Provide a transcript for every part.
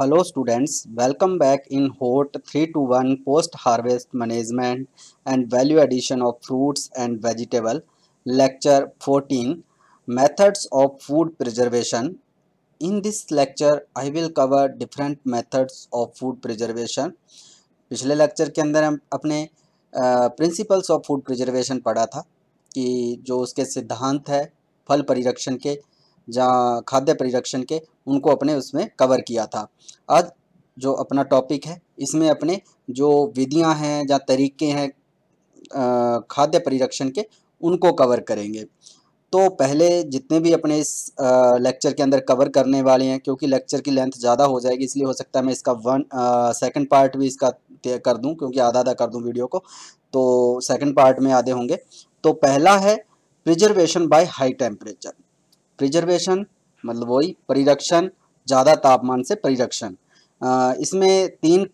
Hello students welcome back in hort three two one post harvest management and value addition of fruits and vegetable lecture fourteen methods of food preservation in this lecture I will cover different methods of food preservation पिछले lecture के अंदर हम अपने principles of food preservation पढ़ा था कि जो उसके सिद्धांत है फल परिरक्षण के जहाँ खाद्य परिरक्षण के उनको अपने उसमें कवर किया था आज जो अपना टॉपिक है इसमें अपने जो विधियाँ हैं या तरीके हैं खाद्य परिरक्षण के उनको कवर करेंगे तो पहले जितने भी अपने इस लेक्चर के अंदर कवर करने वाले हैं क्योंकि लेक्चर की लेंथ ज़्यादा हो जाएगी इसलिए हो सकता है मैं इसका वन सेकंड पार्ट भी इसका कर दूं क्योंकि आधा आधा कर दूं वीडियो को तो सेकंड पार्ट में आधे होंगे तो पहला है preservation by high temperature preservation मतलब वही परिरक्षण ज़्यादा तापमान से परिरक्षण इसमें तीन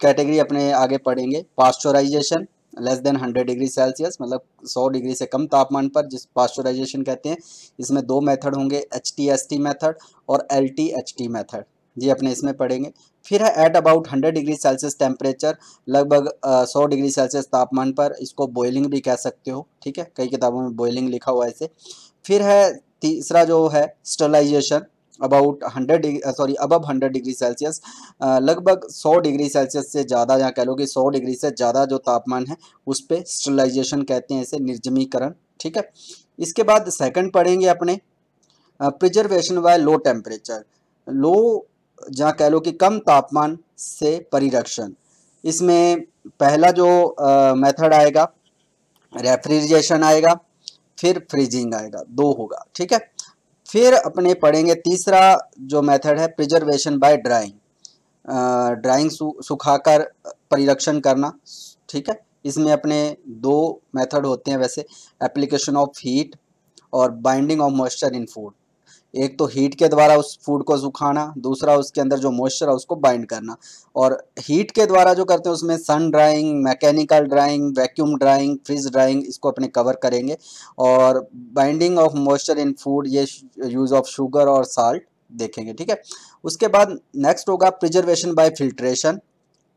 कैटेगरी अपने आगे पढ़ेंगे pasteurization less than 100 degree Celsius मतलब 100 डिग्री से कम तापमान पर जिस पास्चराइजेशन कहते हैं इसमें दो मेथड होंगे H T S T method और L T H T method ये अपने इसमें पढ़ेंगे फिर है at about 100 degree Celsius temperature लगभग सौ डिग्री सेल्सियस तापमान पर इसको बॉयलिंग भी कह सकते हो ठीक है कई किताबों में बॉयलिंग लिखा हुआ है इसे फिर है तीसरा जो है sterilization about hundred degree sorry above hundred degree Celsius लगभग सौ डिग्री सेल्सियस से ज़्यादा या कह लो कि सौ डिग्री से ज़्यादा जो तापमान है उस पर स्टरलाइजेशन कहते हैं इसे निर्जमीकरण ठीक है इसके बाद सेकंड पढ़ेंगे अपने प्रिजर्वेशन बाय लो टेम्परेचर लो जहाँ कह लो कि कम तापमान से परिरक्षण इसमें पहला जो मेथड uh, आएगा रेफ्रिजरेशन आएगा फिर फ्रीजिंग आएगा दो होगा ठीक है फिर अपने पढ़ेंगे तीसरा जो मेथड है प्रिजर्वेशन बाय ड्राइंग ड्राइंग सुखाकर परिरक्षण करना ठीक है इसमें अपने दो मेथड होते हैं वैसे एप्लीकेशन ऑफ हीट और binding of moisture in food एक तो हीट के द्वारा उस फूड को सुखाना दूसरा उसके अंदर जो मॉइस्चर है उसको बाइंड करना और हीट के द्वारा जो करते हैं उसमें sun drying mechanical drying vacuum drying freeze drying इसको अपने कवर करेंगे और binding of moisture in food ये यूज़ ऑफ शुगर और साल्ट देखेंगे ठीक है उसके बाद नेक्स्ट होगा प्रिजर्वेशन बाय फिल्ट्रेशन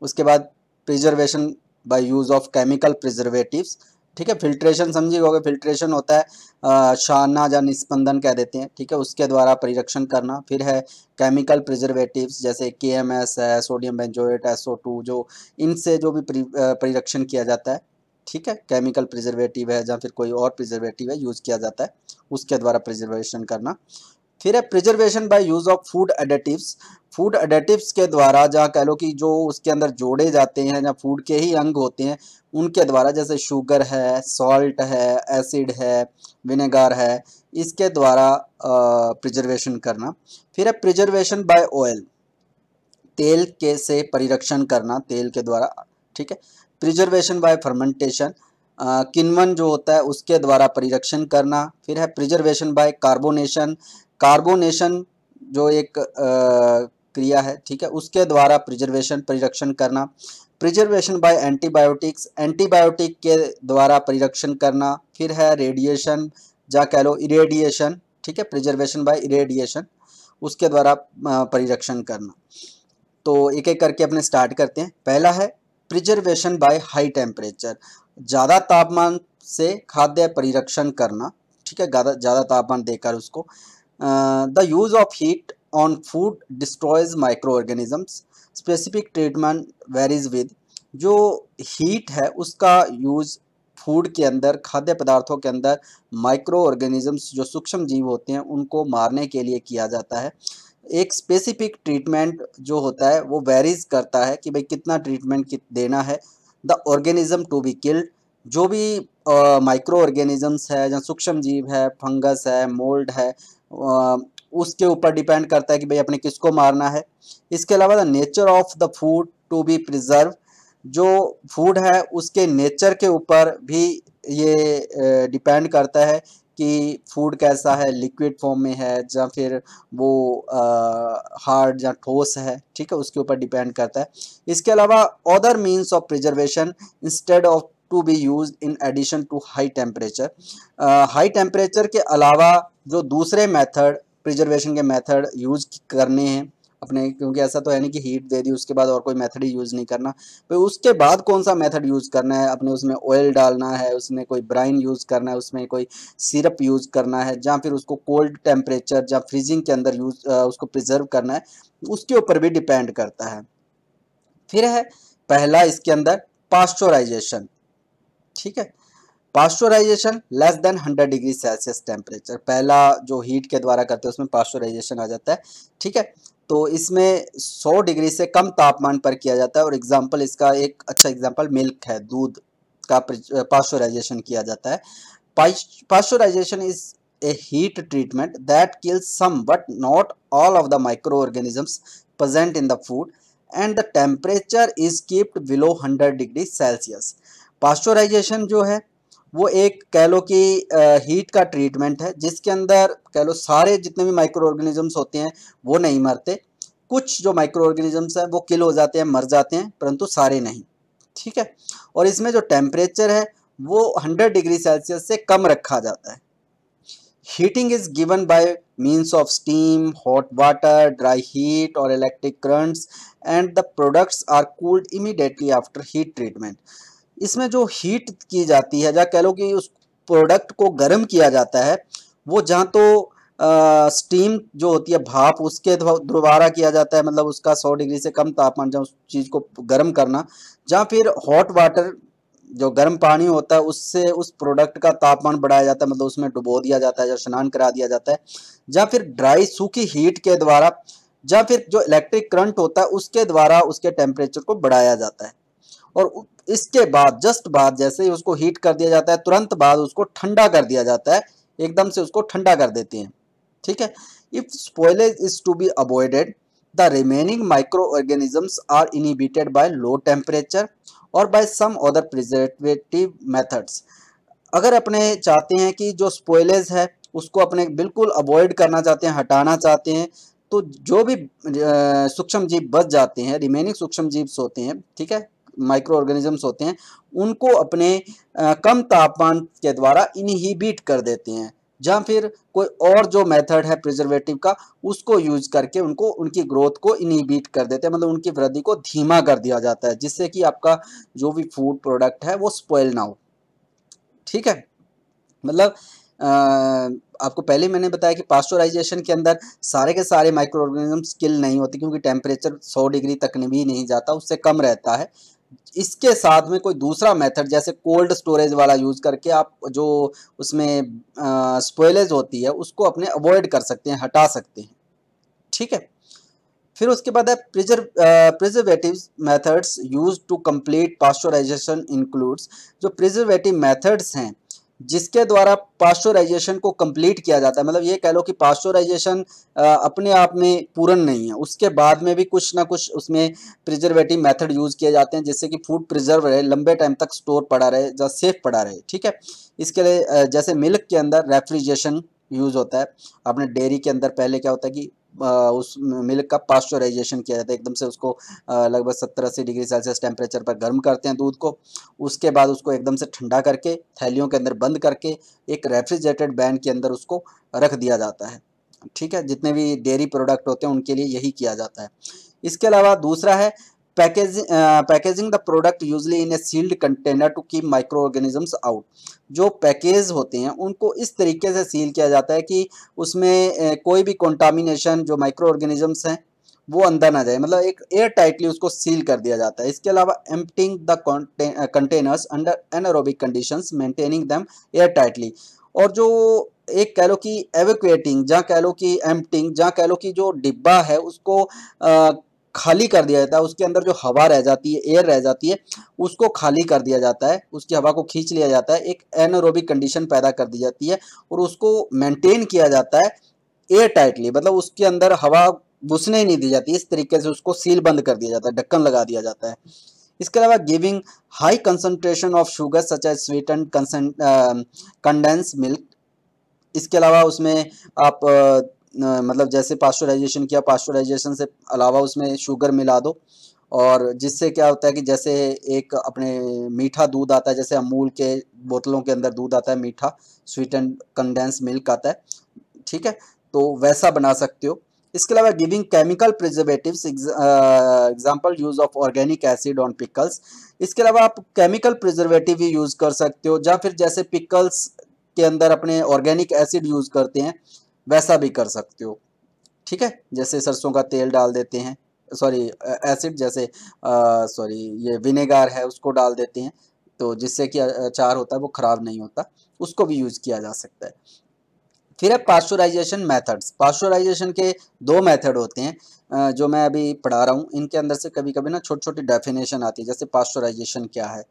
उसके बाद preservation by use of chemical preservatives ठीक है फिल्ट्रेशन समझिए होगा फिल्ट्रेशन होता है शाना या निस्पंदन कह देते हैं ठीक है उसके द्वारा परिरक्षण करना फिर है केमिकल प्रिजर्वेटिव्स जैसे के एम एस है सोडियम बेंजोएट एसओ टू जो इनसे जो भी परिरक्षण किया जाता है ठीक है केमिकल प्रिजर्वेटिव है या फिर कोई और प्रिजर्वेटिव है यूज़ किया जाता है उसके द्वारा प्रिजर्वेशन करना फिर है preservation by use of food additives food additives के द्वारा जहाँ कह लो कि जो उसके अंदर जोड़े जाते हैं या फूड के ही अंग होते हैं उनके द्वारा जैसे शुगर है सॉल्ट है एसिड है विनेगार है इसके द्वारा प्रिजर्वेशन करना फिर है प्रिजर्वेशन बाय ऑयल तेल के से परिरक्षण करना तेल के द्वारा ठीक है प्रिजर्वेशन बाय फर्मेंटेशन किन्वन जो होता है उसके द्वारा परिरक्षण करना फिर है प्रिजर्वेशन बाय कार्बोनेशन कार्बोनेशन जो एक आ, क्रिया है ठीक है उसके द्वारा प्रिजर्वेशन परिरक्षण करना प्रिजर्वेशन बाय एंटीबायोटिक्स एंटीबायोटिक के द्वारा परिरक्षण करना फिर है रेडिएशन या कह लो इरेडिएशन ठीक है प्रिजर्वेशन बाय इरेडिएशन उसके द्वारा परिरक्षण करना तो एक एक करके अपने स्टार्ट करते हैं पहला है प्रिजर्वेशन बाय हाई टेम्परेचर ज़्यादा तापमान से खाद्य परिरक्षण करना ठीक है ज़्यादा तापमान देकर उसको the use of heat on food destroys micro organisms specific treatment varies with जो हीट है उसका यूज़ फूड के अंदर खाद्य पदार्थों के अंदर माइक्रो ऑर्गेनिजम्स जो सूक्ष्म जीव होते हैं उनको मारने के लिए किया जाता है एक स्पेसिफिक ट्रीटमेंट जो होता है वो वेरीज करता है कि भाई कितना ट्रीटमेंट देना है the organism to be killed जो भी माइक्रो ऑर्गेनिजम्स है जहाँ सूक्ष्म जीव है फंगस है मोल्ड है uh, उसके ऊपर डिपेंड करता है कि भाई अपने किसको मारना है इसके अलावा the nature of the food to be preserve जो फूड है उसके नेचर के ऊपर भी ये डिपेंड करता है कि फूड कैसा है लिक्विड फॉर्म में है या फिर वो हार्ड या ठोस है ठीक है उसके ऊपर डिपेंड करता है इसके अलावा other means of preservation instead of to be use in addition to high temperature high temperature के अलावा जो दूसरे मेथड प्रिजर्वेशन के मेथड यूज करने हैं अपने क्योंकि ऐसा तो है नहीं कि हीट दे दी उसके बाद और कोई मेथड यूज़ नहीं करना फिर उसके बाद कौन सा मेथड यूज़ करना है अपने उसमें ऑयल डालना है उसमें कोई ब्राइन यूज़ करना है उसमें कोई सिरप यूज़ करना है या फिर उसको कोल्ड टेम्परेचर या फ्रीजिंग के अंदर यूज़ उसको प्रिजर्व करना है उसके ऊपर भी डिपेंड करता है फिर है पहला इसके अंदर पास्चराइजेशन ठीक है pasteurization less than 100 degree Celsius temperature पहला जो हीट के द्वारा करते हैं उसमें पास्चराइजेशन आ जाता है ठीक है तो इसमें 100 डिग्री से कम तापमान पर किया जाता है और एग्जाम्पल इसका एक अच्छा एग्जाम्पल मिल्क है दूध का पाश्चराइजेशन किया जाता है pasteurization is a heat treatment that kills some but not all of the micro organisms present in the food and the temperature is kept below hundred degree Celsius pasteurization जो है वो एक कह लो कि हीट का ट्रीटमेंट है जिसके अंदर कह लो सारे जितने भी माइक्रो ऑर्गेनिजम्स होते हैं वो नहीं मरते कुछ जो माइक्रो ऑर्गेनिजम्स हैं वो किल हो जाते हैं मर जाते हैं परंतु सारे नहीं ठीक है और इसमें जो टेम्परेचर है वो 100 डिग्री सेल्सियस से कम रखा जाता है heating is given by means of steam hot water dry heat और electric currents and the products are cooled immediately after heat treatment इसमें जो हीट की जाती है या कह लो कि उस प्रोडक्ट को गर्म किया जाता है वो जहाँ तो स्टीम जो होती है भाप उसके दोबारा किया जाता है मतलब उसका 100 डिग्री से कम तापमान जहाँ उस चीज़ को गर्म करना या फिर हॉट वाटर जो गर्म पानी होता है उससे उस प्रोडक्ट का तापमान बढ़ाया जाता है मतलब उसमें डुबो दिया जाता है या स्नान करा दिया जाता है या फिर ड्राई सूखी हीट के द्वारा या फिर जो इलेक्ट्रिक करंट होता है उसके द्वारा उसके टेम्परेचर को बढ़ाया जाता है और इसके बाद जस्ट बाद जैसे ही उसको हीट कर दिया जाता है तुरंत बाद उसको ठंडा कर दिया जाता है एकदम से उसको ठंडा कर देते हैं ठीक है if spoilage is to be avoided the remaining micro organisms are inhibited by low temperature और by some other preservative methods अगर अपने चाहते हैं कि जो स्पॉयलेज है उसको अपने बिल्कुल अवॉइड करना चाहते हैं हटाना चाहते हैं तो जो भी सूक्ष्म जीव बच जाते हैं रिमेनिंग सूक्ष्म जीव्स होते हैं ठीक है माइक्रो ऑर्गेनिजम्स होते हैं उनको अपने कम तापमान के द्वारा इनहीबीट कर देते हैं या फिर कोई और जो मेथड है प्रिजर्वेटिव का उसको यूज करके उनको उनकी ग्रोथ को इनहिबिट कर देते हैं मतलब उनकी वृद्धि को धीमा कर दिया जाता है जिससे कि आपका जो भी फूड प्रोडक्ट है वो स्पॉयल ना हो ठीक है मतलब आपको पहले मैंने बताया कि पास्चराइजेशन के अंदर सारे के सारे माइक्रो ऑर्गेनिज्म किल नहीं होते क्योंकि टेम्परेचर 100 डिग्री तक भी नहीं जाता उससे कम रहता है इसके साथ में कोई दूसरा मेथड जैसे कोल्ड स्टोरेज वाला यूज़ करके आप जो उसमें स्पोइलेज होती है उसको अपने अवॉइड कर सकते हैं हटा सकते हैं ठीक है फिर उसके बाद है preserve preservative methods use to complete pasteurization includes जो प्रिजर्वेटिव मेथड्स हैं जिसके द्वारा पास्चराइजेशन को कंप्लीट किया जाता है मतलब ये कह लो कि पास्चराइजेशन अपने आप में पूर्ण नहीं है उसके बाद में भी कुछ ना कुछ उसमें प्रिजर्वेटिव मेथड यूज़ किए जाते हैं जिससे कि फूड प्रिजर्व रहे लंबे टाइम तक स्टोर पड़ा रहे या सेफ पड़ा रहे ठीक है इसके लिए जैसे मिल्क के अंदर रेफ्रिजरेशन यूज़ होता है अपने डेयरी के अंदर पहले क्या होता है कि उस मिल्क का पास्चराइजेशन किया जाता है एकदम से उसको लगभग सत्तर अस्सी डिग्री सेल्सियस टेम्परेचर पर गर्म करते हैं दूध को उसके बाद उसको एकदम से ठंडा करके थैलियों के अंदर बंद करके एक रेफ्रिजरेटेड बैन के अंदर उसको रख दिया जाता है ठीक है जितने भी डेयरी प्रोडक्ट होते हैं उनके लिए यही किया जाता है इसके अलावा दूसरा है packaging packaging the product usually in a sealed container to keep micro organisms out जो पैकेज होते हैं उनको इस तरीके से सील किया जाता है कि उसमें uh, कोई भी कॉन्टामिनेशन जो माइक्रो ऑर्गेनिजम्स हैं वो अंदर ना जाए मतलब एक एयर टाइटली उसको सील कर दिया जाता है इसके अलावा emptying the containers under anaerobic conditions maintaining them air tightly और जो एक कह लो कि एवेक्टिंग जहाँ कह लो कि एम्पटिंग जहाँ कह लो कि जो डिब्बा है उसको आ, uh, खाली कर दिया जाता है उसके अंदर जो हवा रह जाती है एयर रह जाती है उसको खाली कर दिया जाता है उसकी हवा को खींच लिया जाता है एक एनोरोबिक कंडीशन पैदा कर दी जाती है और उसको मेंटेन किया जाता है एयर टाइटली मतलब उसके अंदर हवा घुसने ही नहीं दी जाती इस तरीके से उसको सील बंद कर दिया जाता है ढक्कन लगा दिया जाता है इसके अलावा giving high concentration of sugar such as sweet and condense milk इसके अलावा उसमें आप मतलब जैसे पास्चराइजेशन किया पास्चराइजेशन से अलावा उसमें शुगर मिला दो और जिससे क्या होता है कि जैसे एक अपने मीठा दूध आता है जैसे अमूल के बोतलों के अंदर दूध आता है मीठा स्वीट एंड कंडेंस मिल्क आता है ठीक है तो वैसा बना सकते हो इसके अलावा giving chemical preservative example use of organic acid on pickles इसके अलावा आप केमिकल प्रिजर्वेटिव भी यूज़ कर सकते हो या फिर जैसे पिकल्स के अंदर अपने ऑर्गेनिक एसिड यूज़ करते हैं वैसा भी कर सकते हो ठीक है जैसे सरसों का तेल डाल देते हैं सॉरी एसिड जैसे सॉरी ये विनेगार है उसको डाल देते हैं तो जिससे कि अचार होता है वो ख़राब नहीं होता उसको भी यूज़ किया जा सकता है फिर है पास्चुराइजेशन मेथड्स पास्चुराइजेशन के दो मेथड होते हैं जो मैं अभी पढ़ा रहा हूँ इनके अंदर से कभी कभी ना छोटी छोटी डेफिनेशन आती है जैसे पास्चुराइजेशन क्या है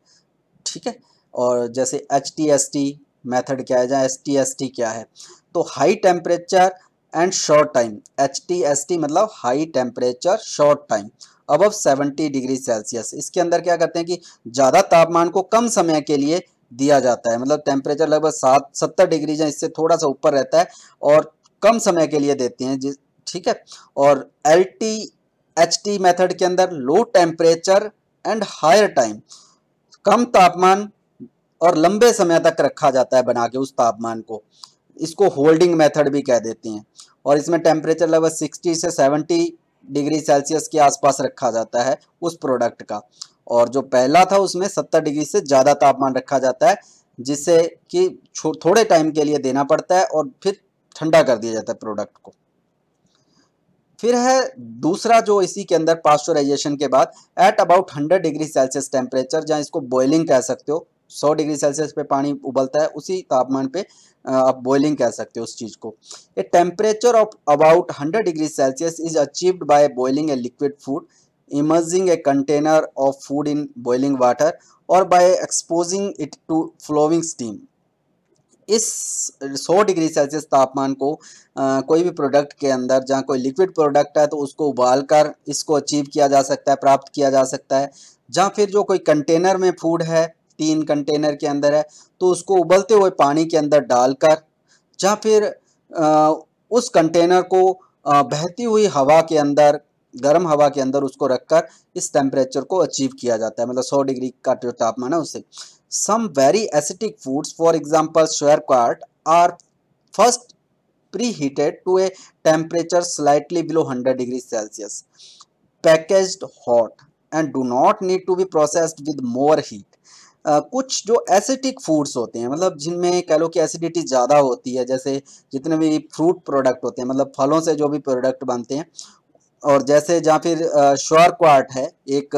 ठीक है और जैसे H T S T method क्या है जहाँ एस टी एस टी क्या है तो high temperature and short time H T S T मतलब हाई टेम्परेचर शॉर्ट टाइम अब सेवेंटी डिग्री सेल्सियस इसके अंदर क्या करते हैं कि ज़्यादा तापमान को कम समय के लिए दिया जाता है मतलब टेम्परेचर लगभग सात सत्तर डिग्री या इससे थोड़ा सा ऊपर रहता है और कम समय के लिए देते हैं जिस ठीक है और L T H T method के अंदर low temperature and higher time कम तापमान और लंबे समय तक रखा जाता है बना के उस तापमान को इसको होल्डिंग मेथड भी कह देते हैं और इसमें टेम्परेचर लगभग सिक्सटी से सेवेंटी डिग्री सेल्सियस के आसपास रखा जाता है उस प्रोडक्ट का और जो पहला था उसमें सत्तर डिग्री से ज़्यादा तापमान रखा जाता है जिससे कि थोड़े टाइम के लिए देना पड़ता है और फिर ठंडा कर दिया जाता है प्रोडक्ट को फिर है दूसरा जो इसी के अंदर पास्चुराइजेशन के बाद at about 100 degree Celsius temperature जहाँ इसको बॉइलिंग कह सकते हो सौ डिग्री सेल्सियस पे पानी उबलता है उसी तापमान पे आप बॉइलिंग कह सकते हो उस चीज़ को a temperature of about hundred degree Celsius is achieved by boiling a liquid food immersing a container of food in boiling water और by exposing it to flowing steam इस 100 डिग्री सेल्सियस तापमान को आ, कोई भी प्रोडक्ट के अंदर जहाँ कोई लिक्विड प्रोडक्ट है तो उसको उबाल कर इसको अचीव किया जा सकता है प्राप्त किया जा सकता है जहाँ फिर जो कोई कंटेनर में फूड है तीन कंटेनर के अंदर है तो उसको उबलते हुए पानी के अंदर डालकर या फिर उस कंटेनर को बहती हुई हवा के अंदर गर्म हवा के अंदर उसको रखकर इस टेम्परेचर को अचीव किया जाता है मतलब 100 डिग्री का जो तापमान है उसे some very acidic foods for example sauerkraut are first pre heated to a temperature slightly below 100 degree Celsius packaged hot and do not need to be processed with more heat ah, कुछ जो acetic foods होते हैं मतलब जिनमें कह लो कि acidity ज़्यादा होती है जैसे जितने भी फ्रूट प्रोडक्ट होते हैं मतलब फलों से जो भी प्रोडक्ट बनते हैं और जैसे जहाँ फिर श्वारक्वाट है एक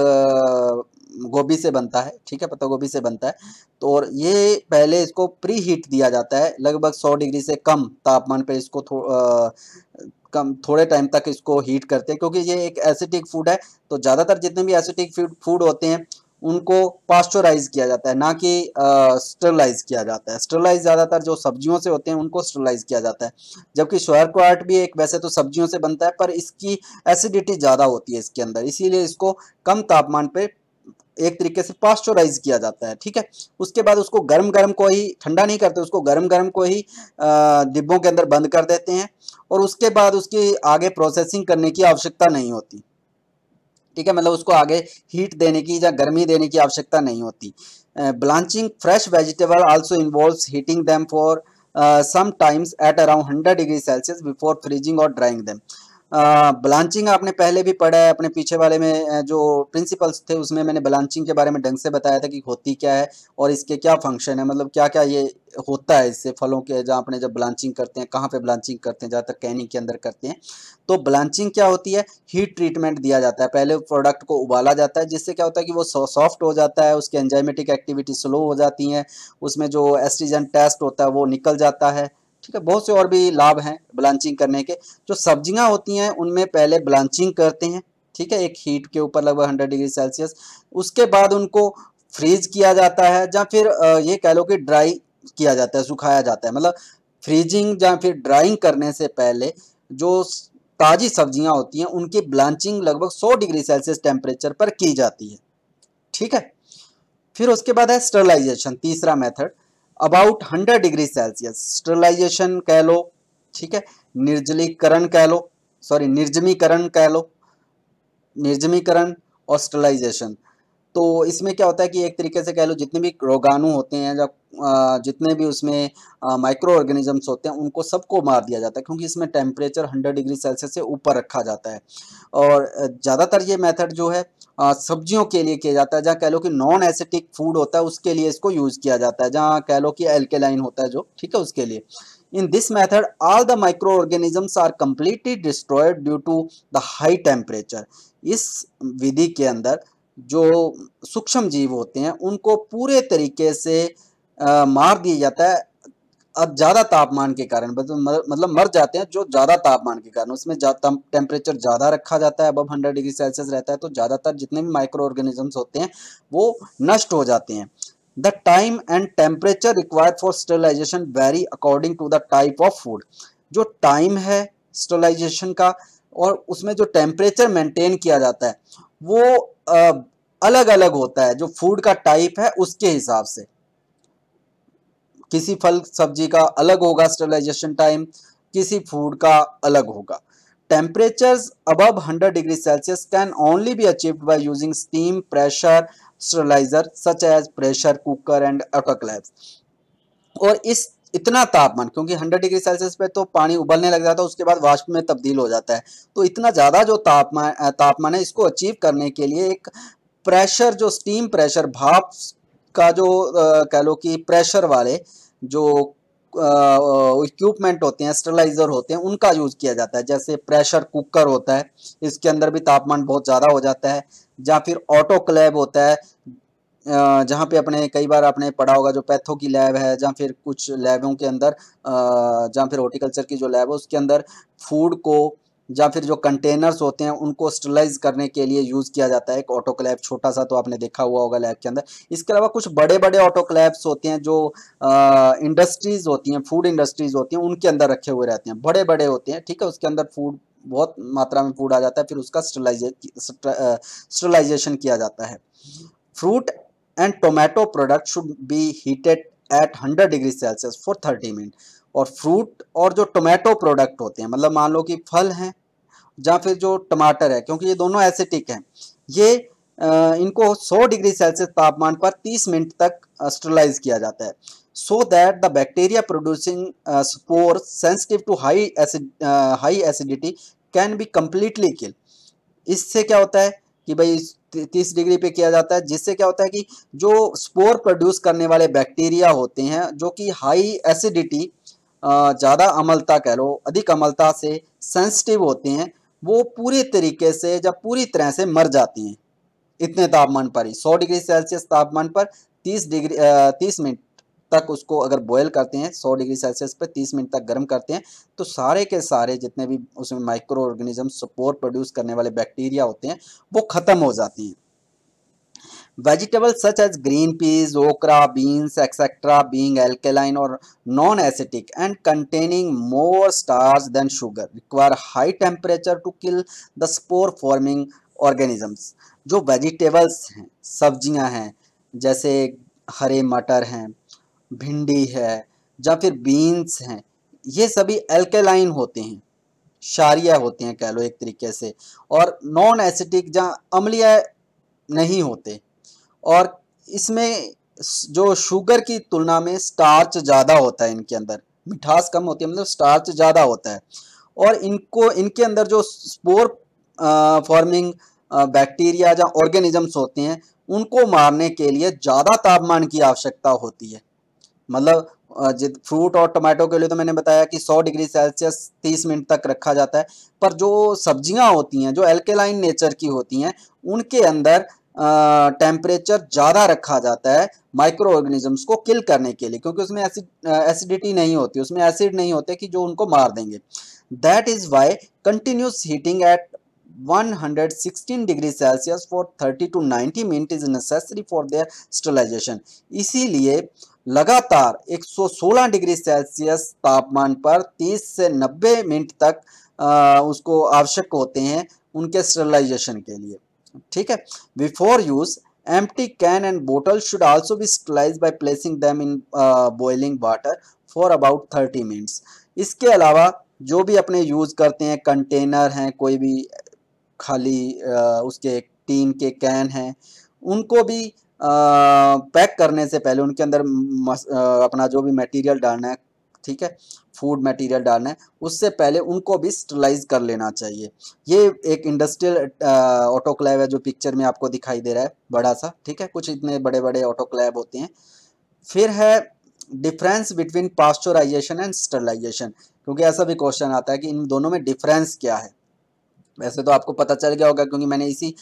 गोभी से बनता है ठीक है पत्ता गोभी से बनता है तो और ये पहले इसको प्री हीट दिया जाता है लगभग 100 डिग्री से कम तापमान पर इसको थो, आ, कम थोड़े टाइम तक इसको हीट करते हैं क्योंकि ये एक एसिटिक फूड है तो ज़्यादातर जितने भी एसिटिक फूड होते हैं उनको पास्चराइज किया जाता है ना कि स्टरलाइज किया जाता है स्टरलाइज ज़्यादातर जो सब्जियों से होते हैं उनको स्टरलाइज किया जाता है जबकि को क्वार्ट भी एक वैसे तो सब्जियों से बनता है पर इसकी एसिडिटी ज़्यादा होती है इसके अंदर इसीलिए इसको कम तापमान पर एक तरीके से पास्चराइज किया जाता है ठीक है उसके बाद उसको गर्म गर्म को ही ठंडा नहीं करते उसको गर्म गर्म को ही डिब्बों के अंदर बंद कर देते हैं और उसके बाद उसकी आगे प्रोसेसिंग करने की आवश्यकता नहीं होती ठीक है मतलब उसको आगे हीट देने की या गर्मी देने की आवश्यकता नहीं होती blanching fresh vegetable also involve heating them for times at around 100 degree Celsius before freezing और ड्राइंग दैम ब्लांचिंग आपने पहले भी पढ़ा है अपने पीछे वाले में जो प्रिंसिपल्स थे उसमें मैंने ब्लांचिंग के बारे में ढंग से बताया था कि होती क्या है और इसके क्या फंक्शन है मतलब क्या क्या ये होता है इससे फलों के जहाँ अपने जब ब्लांचिंग करते हैं कहाँ पे ब्लांचिंग करते हैं ज़्यादातर कैनिंग के अंदर करते हैं तो ब्लांचिंग क्या होती है हीट ट्रीटमेंट दिया जाता है पहले प्रोडक्ट को उबाला जाता है जिससे क्या होता है कि वो सॉफ्ट हो जाता है उसकी एंजाइमेटिक एक्टिविटी स्लो हो जाती है उसमें जो एस्ट्रीजन टेस्ट होता है वो निकल जाता है ठीक है बहुत से और भी लाभ हैं ब्लांचिंग करने के जो सब्जियां होती हैं उनमें पहले ब्लांचिंग करते हैं ठीक है एक हीट के ऊपर लगभग हंड्रेड डिग्री सेल्सियस उसके बाद उनको फ्रीज किया जाता है या फिर ये कह लो कि ड्राई किया जाता है सुखाया जाता है मतलब फ्रीजिंग या फिर ड्राइंग करने से पहले जो ताज़ी सब्जियां होती हैं उनकी ब्लांचिंग लगभग 100 डिग्री सेल्सियस टेम्परेचर पर की जाती है ठीक है फिर उसके बाद है स्टरलाइजेशन तीसरा method about 100 degree Celsius sterilization कह लो ठीक है निर्जलीकरण कह लो सॉरी निर्जमीकरण कह लो निर्जमीकरण और स्टरलाइजेशन तो इसमें क्या होता है कि एक तरीके से कह लो जितने भी रोगाणु होते हैं या जितने भी उसमें माइक्रो ऑर्गेनिजम्स होते हैं उनको सबको मार दिया जाता है क्योंकि इसमें टेम्परेचर 100 डिग्री सेल्सियस से ऊपर रखा जाता है और ज़्यादातर ये मेथड जो है सब्जियों के लिए किया जाता है जहाँ कह लो कि नॉन एसिटिक फूड होता है उसके लिए इसको यूज़ किया जाता है जहाँ कह लो कि एल्केलाइन होता है जो ठीक है उसके लिए in this method all the micro organisms are completely destroyed due to the high temperature इस विधि के अंदर जो सूक्ष्म जीव होते हैं उनको पूरे तरीके से आ, मार दिया जाता है अब ज़्यादा तापमान के कारण मतलब मर जाते हैं जो ज़्यादा तापमान के कारण उसमें टेम्परेचर ज़्यादा रखा जाता है अब हंड्रेड डिग्री सेल्सियस रहता है तो ज़्यादातर जितने भी माइक्रो ऑर्गेनिजम्स होते हैं वो नष्ट हो जाते हैं the time and temperature required for sterilization very according to the type of food जो टाइम है स्टेलाइजेशन का और उसमें जो टेम्परेचर मेंटेन किया जाता है वो आ, अलग अलग होता है जो फूड का टाइप है उसके हिसाब से किसी फल सब्जी का अलग होगा स्टरलाइजेशन टाइम किसी फूड का अलग होगा temperature above 100 degree Celsius can only be achieve by using steam pressure sterilizer such as pressure cooker and autoclaves और इस इतना तापमान क्योंकि 100 डिग्री सेल्सियस पे तो पानी उबलने लग जाता है उसके बाद वाष्प में तब्दील हो जाता है तो इतना ज़्यादा जो तापमान तापमान है इसको अचीव करने के लिए एक प्रेशर जो स्टीम प्रेशर भाप का जो कह लो कि प्रेशर वाले जो इक्विपमेंट होते हैं स्टरलाइजर होते हैं उनका यूज़ किया जाता है जैसे प्रेशर कुकर होता है इसके अंदर भी तापमान बहुत ज़्यादा हो जाता है या फिर ऑटो क्लैब होता है जहाँ पे अपने कई बार आपने पढ़ा होगा जो पैथो की लैब है या फिर कुछ लैबों के अंदर जहाँ फिर हॉर्टिकल्चर की जो लैब है उसके अंदर फूड को या फिर जो कंटेनर्स होते हैं उनको स्टलाइज करने के लिए यूज़ किया जाता है एक क्लैब छोटा सा तो आपने देखा हुआ होगा लैब के अंदर इसके अलावा कुछ बड़े बड़े ऑटो क्लैब्स होते हैं जो इंडस्ट्रीज़ होती हैं फूड इंडस्ट्रीज़ होती हैं उनके अंदर रखे हुए रहते हैं बड़े बड़े होते हैं ठीक है उसके अंदर फूड बहुत मात्रा में फूड आ जाता है फिर उसका स्टलाइजेशन किया जाता है fruit and tomato product should be heated at hundred degree Celsius for thirty minute और फ्रूट और जो टोमेटो प्रोडक्ट होते हैं मतलब मान लो कि फल हैं या फिर जो टमाटर है क्योंकि ये दोनों एसिटिक हैं ये इनको 100 डिग्री सेल्सियस तापमान पर 30 मिनट तक स्टरलाइज किया जाता है so that the bacteria producing spore sensitive to high acid high acidity can be completely kill इससे क्या होता है कि भाई तीस डिग्री पे किया जाता है जिससे क्या होता है कि जो स्पोर प्रोड्यूस करने वाले बैक्टीरिया होते हैं जो कि हाई एसिडिटी ज़्यादा अमलता कह लो अधिक अमलता से सेंसिटिव होते हैं वो पूरे तरीके से जब पूरी तरह से मर जाती हैं इतने तापमान पर ही सौ डिग्री सेल्सियस तापमान पर तीस डिग्री तीस मिनट तक उसको अगर बॉयल करते हैं 100 डिग्री सेल्सियस पर 30 मिनट तक गर्म करते हैं तो सारे के सारे जितने भी उसमें माइक्रो ऑर्गेनिज्म सपोर प्रोड्यूस करने वाले बैक्टीरिया होते हैं वो ख़त्म हो जाते हैं Vegetables such as green peas, okra, beans, etc. being alkaline or non-acidic and containing more starch than sugar require high temperature to kill the spore forming organisms. jo vegetables हैं सब्जियां हैं जैसे हरे मटर हैं भिंडी है या फिर बीन्स हैं ये सभी एल्केलाइन होते हैं क्षारीय होते हैं कह लो एक तरीके से और नॉन एसिटिक या अम्लीय नहीं होते और इसमें जो शुगर की तुलना में स्टार्च ज़्यादा होता है इनके अंदर मिठास कम होती है मतलब स्टार्च ज़्यादा होता है और इनको इनके अंदर जो स्पोर फॉर्मिंग बैक्टीरिया या ऑर्गेनिजम्स होते हैं उनको मारने के लिए ज़्यादा तापमान की आवश्यकता होती है मतलब फ्रूट और टमाटो के लिए तो मैंने बताया कि 100 डिग्री सेल्सियस 30 मिनट तक रखा जाता है पर जो सब्जियां होती हैं जो एल्केलाइन नेचर की होती हैं उनके अंदर टेम्परेचर ज़्यादा रखा जाता है माइक्रो ऑर्गेनिजम्स को किल करने के लिए क्योंकि उसमें एसिडिटी एसिडिटी नहीं होती उसमें एसिड नहीं होते कि जो उनको मार देंगे that is why continuous heating at 116 degree Celsius for 30 to 90 minute is necessary for their sterilization इसीलिए लगातार 116 डिग्री सेल्सियस तापमान पर 30 से 90 मिनट तक आ, उसको आवश्यक होते हैं उनके स्टरलाइजेशन के लिए ठीक है before use empty can and bottle should also be sterilize by placing them in boiling water for about thirty minutes इसके अलावा जो भी अपने यूज़ करते हैं कंटेनर हैं कोई भी खाली आ, uh, उसके टीन के कैन हैं उनको भी पैक uh, करने से पहले उनके अंदर मस, आ, uh, अपना जो भी मटेरियल डालना है ठीक है फूड मटेरियल डालना है उससे पहले उनको भी स्टलाइज कर लेना चाहिए ये एक इंडस्ट्रियल ऑटोक्लेव है जो पिक्चर में आपको दिखाई दे रहा है बड़ा सा ठीक है कुछ इतने बड़े बड़े ऑटोक्लेव होते हैं फिर है difference between pasteurization and sterilization क्योंकि ऐसा भी क्वेश्चन आता है कि इन दोनों में डिफरेंस क्या है वैसे तो आपको पता चल गया होगा क्योंकि मैंने इसी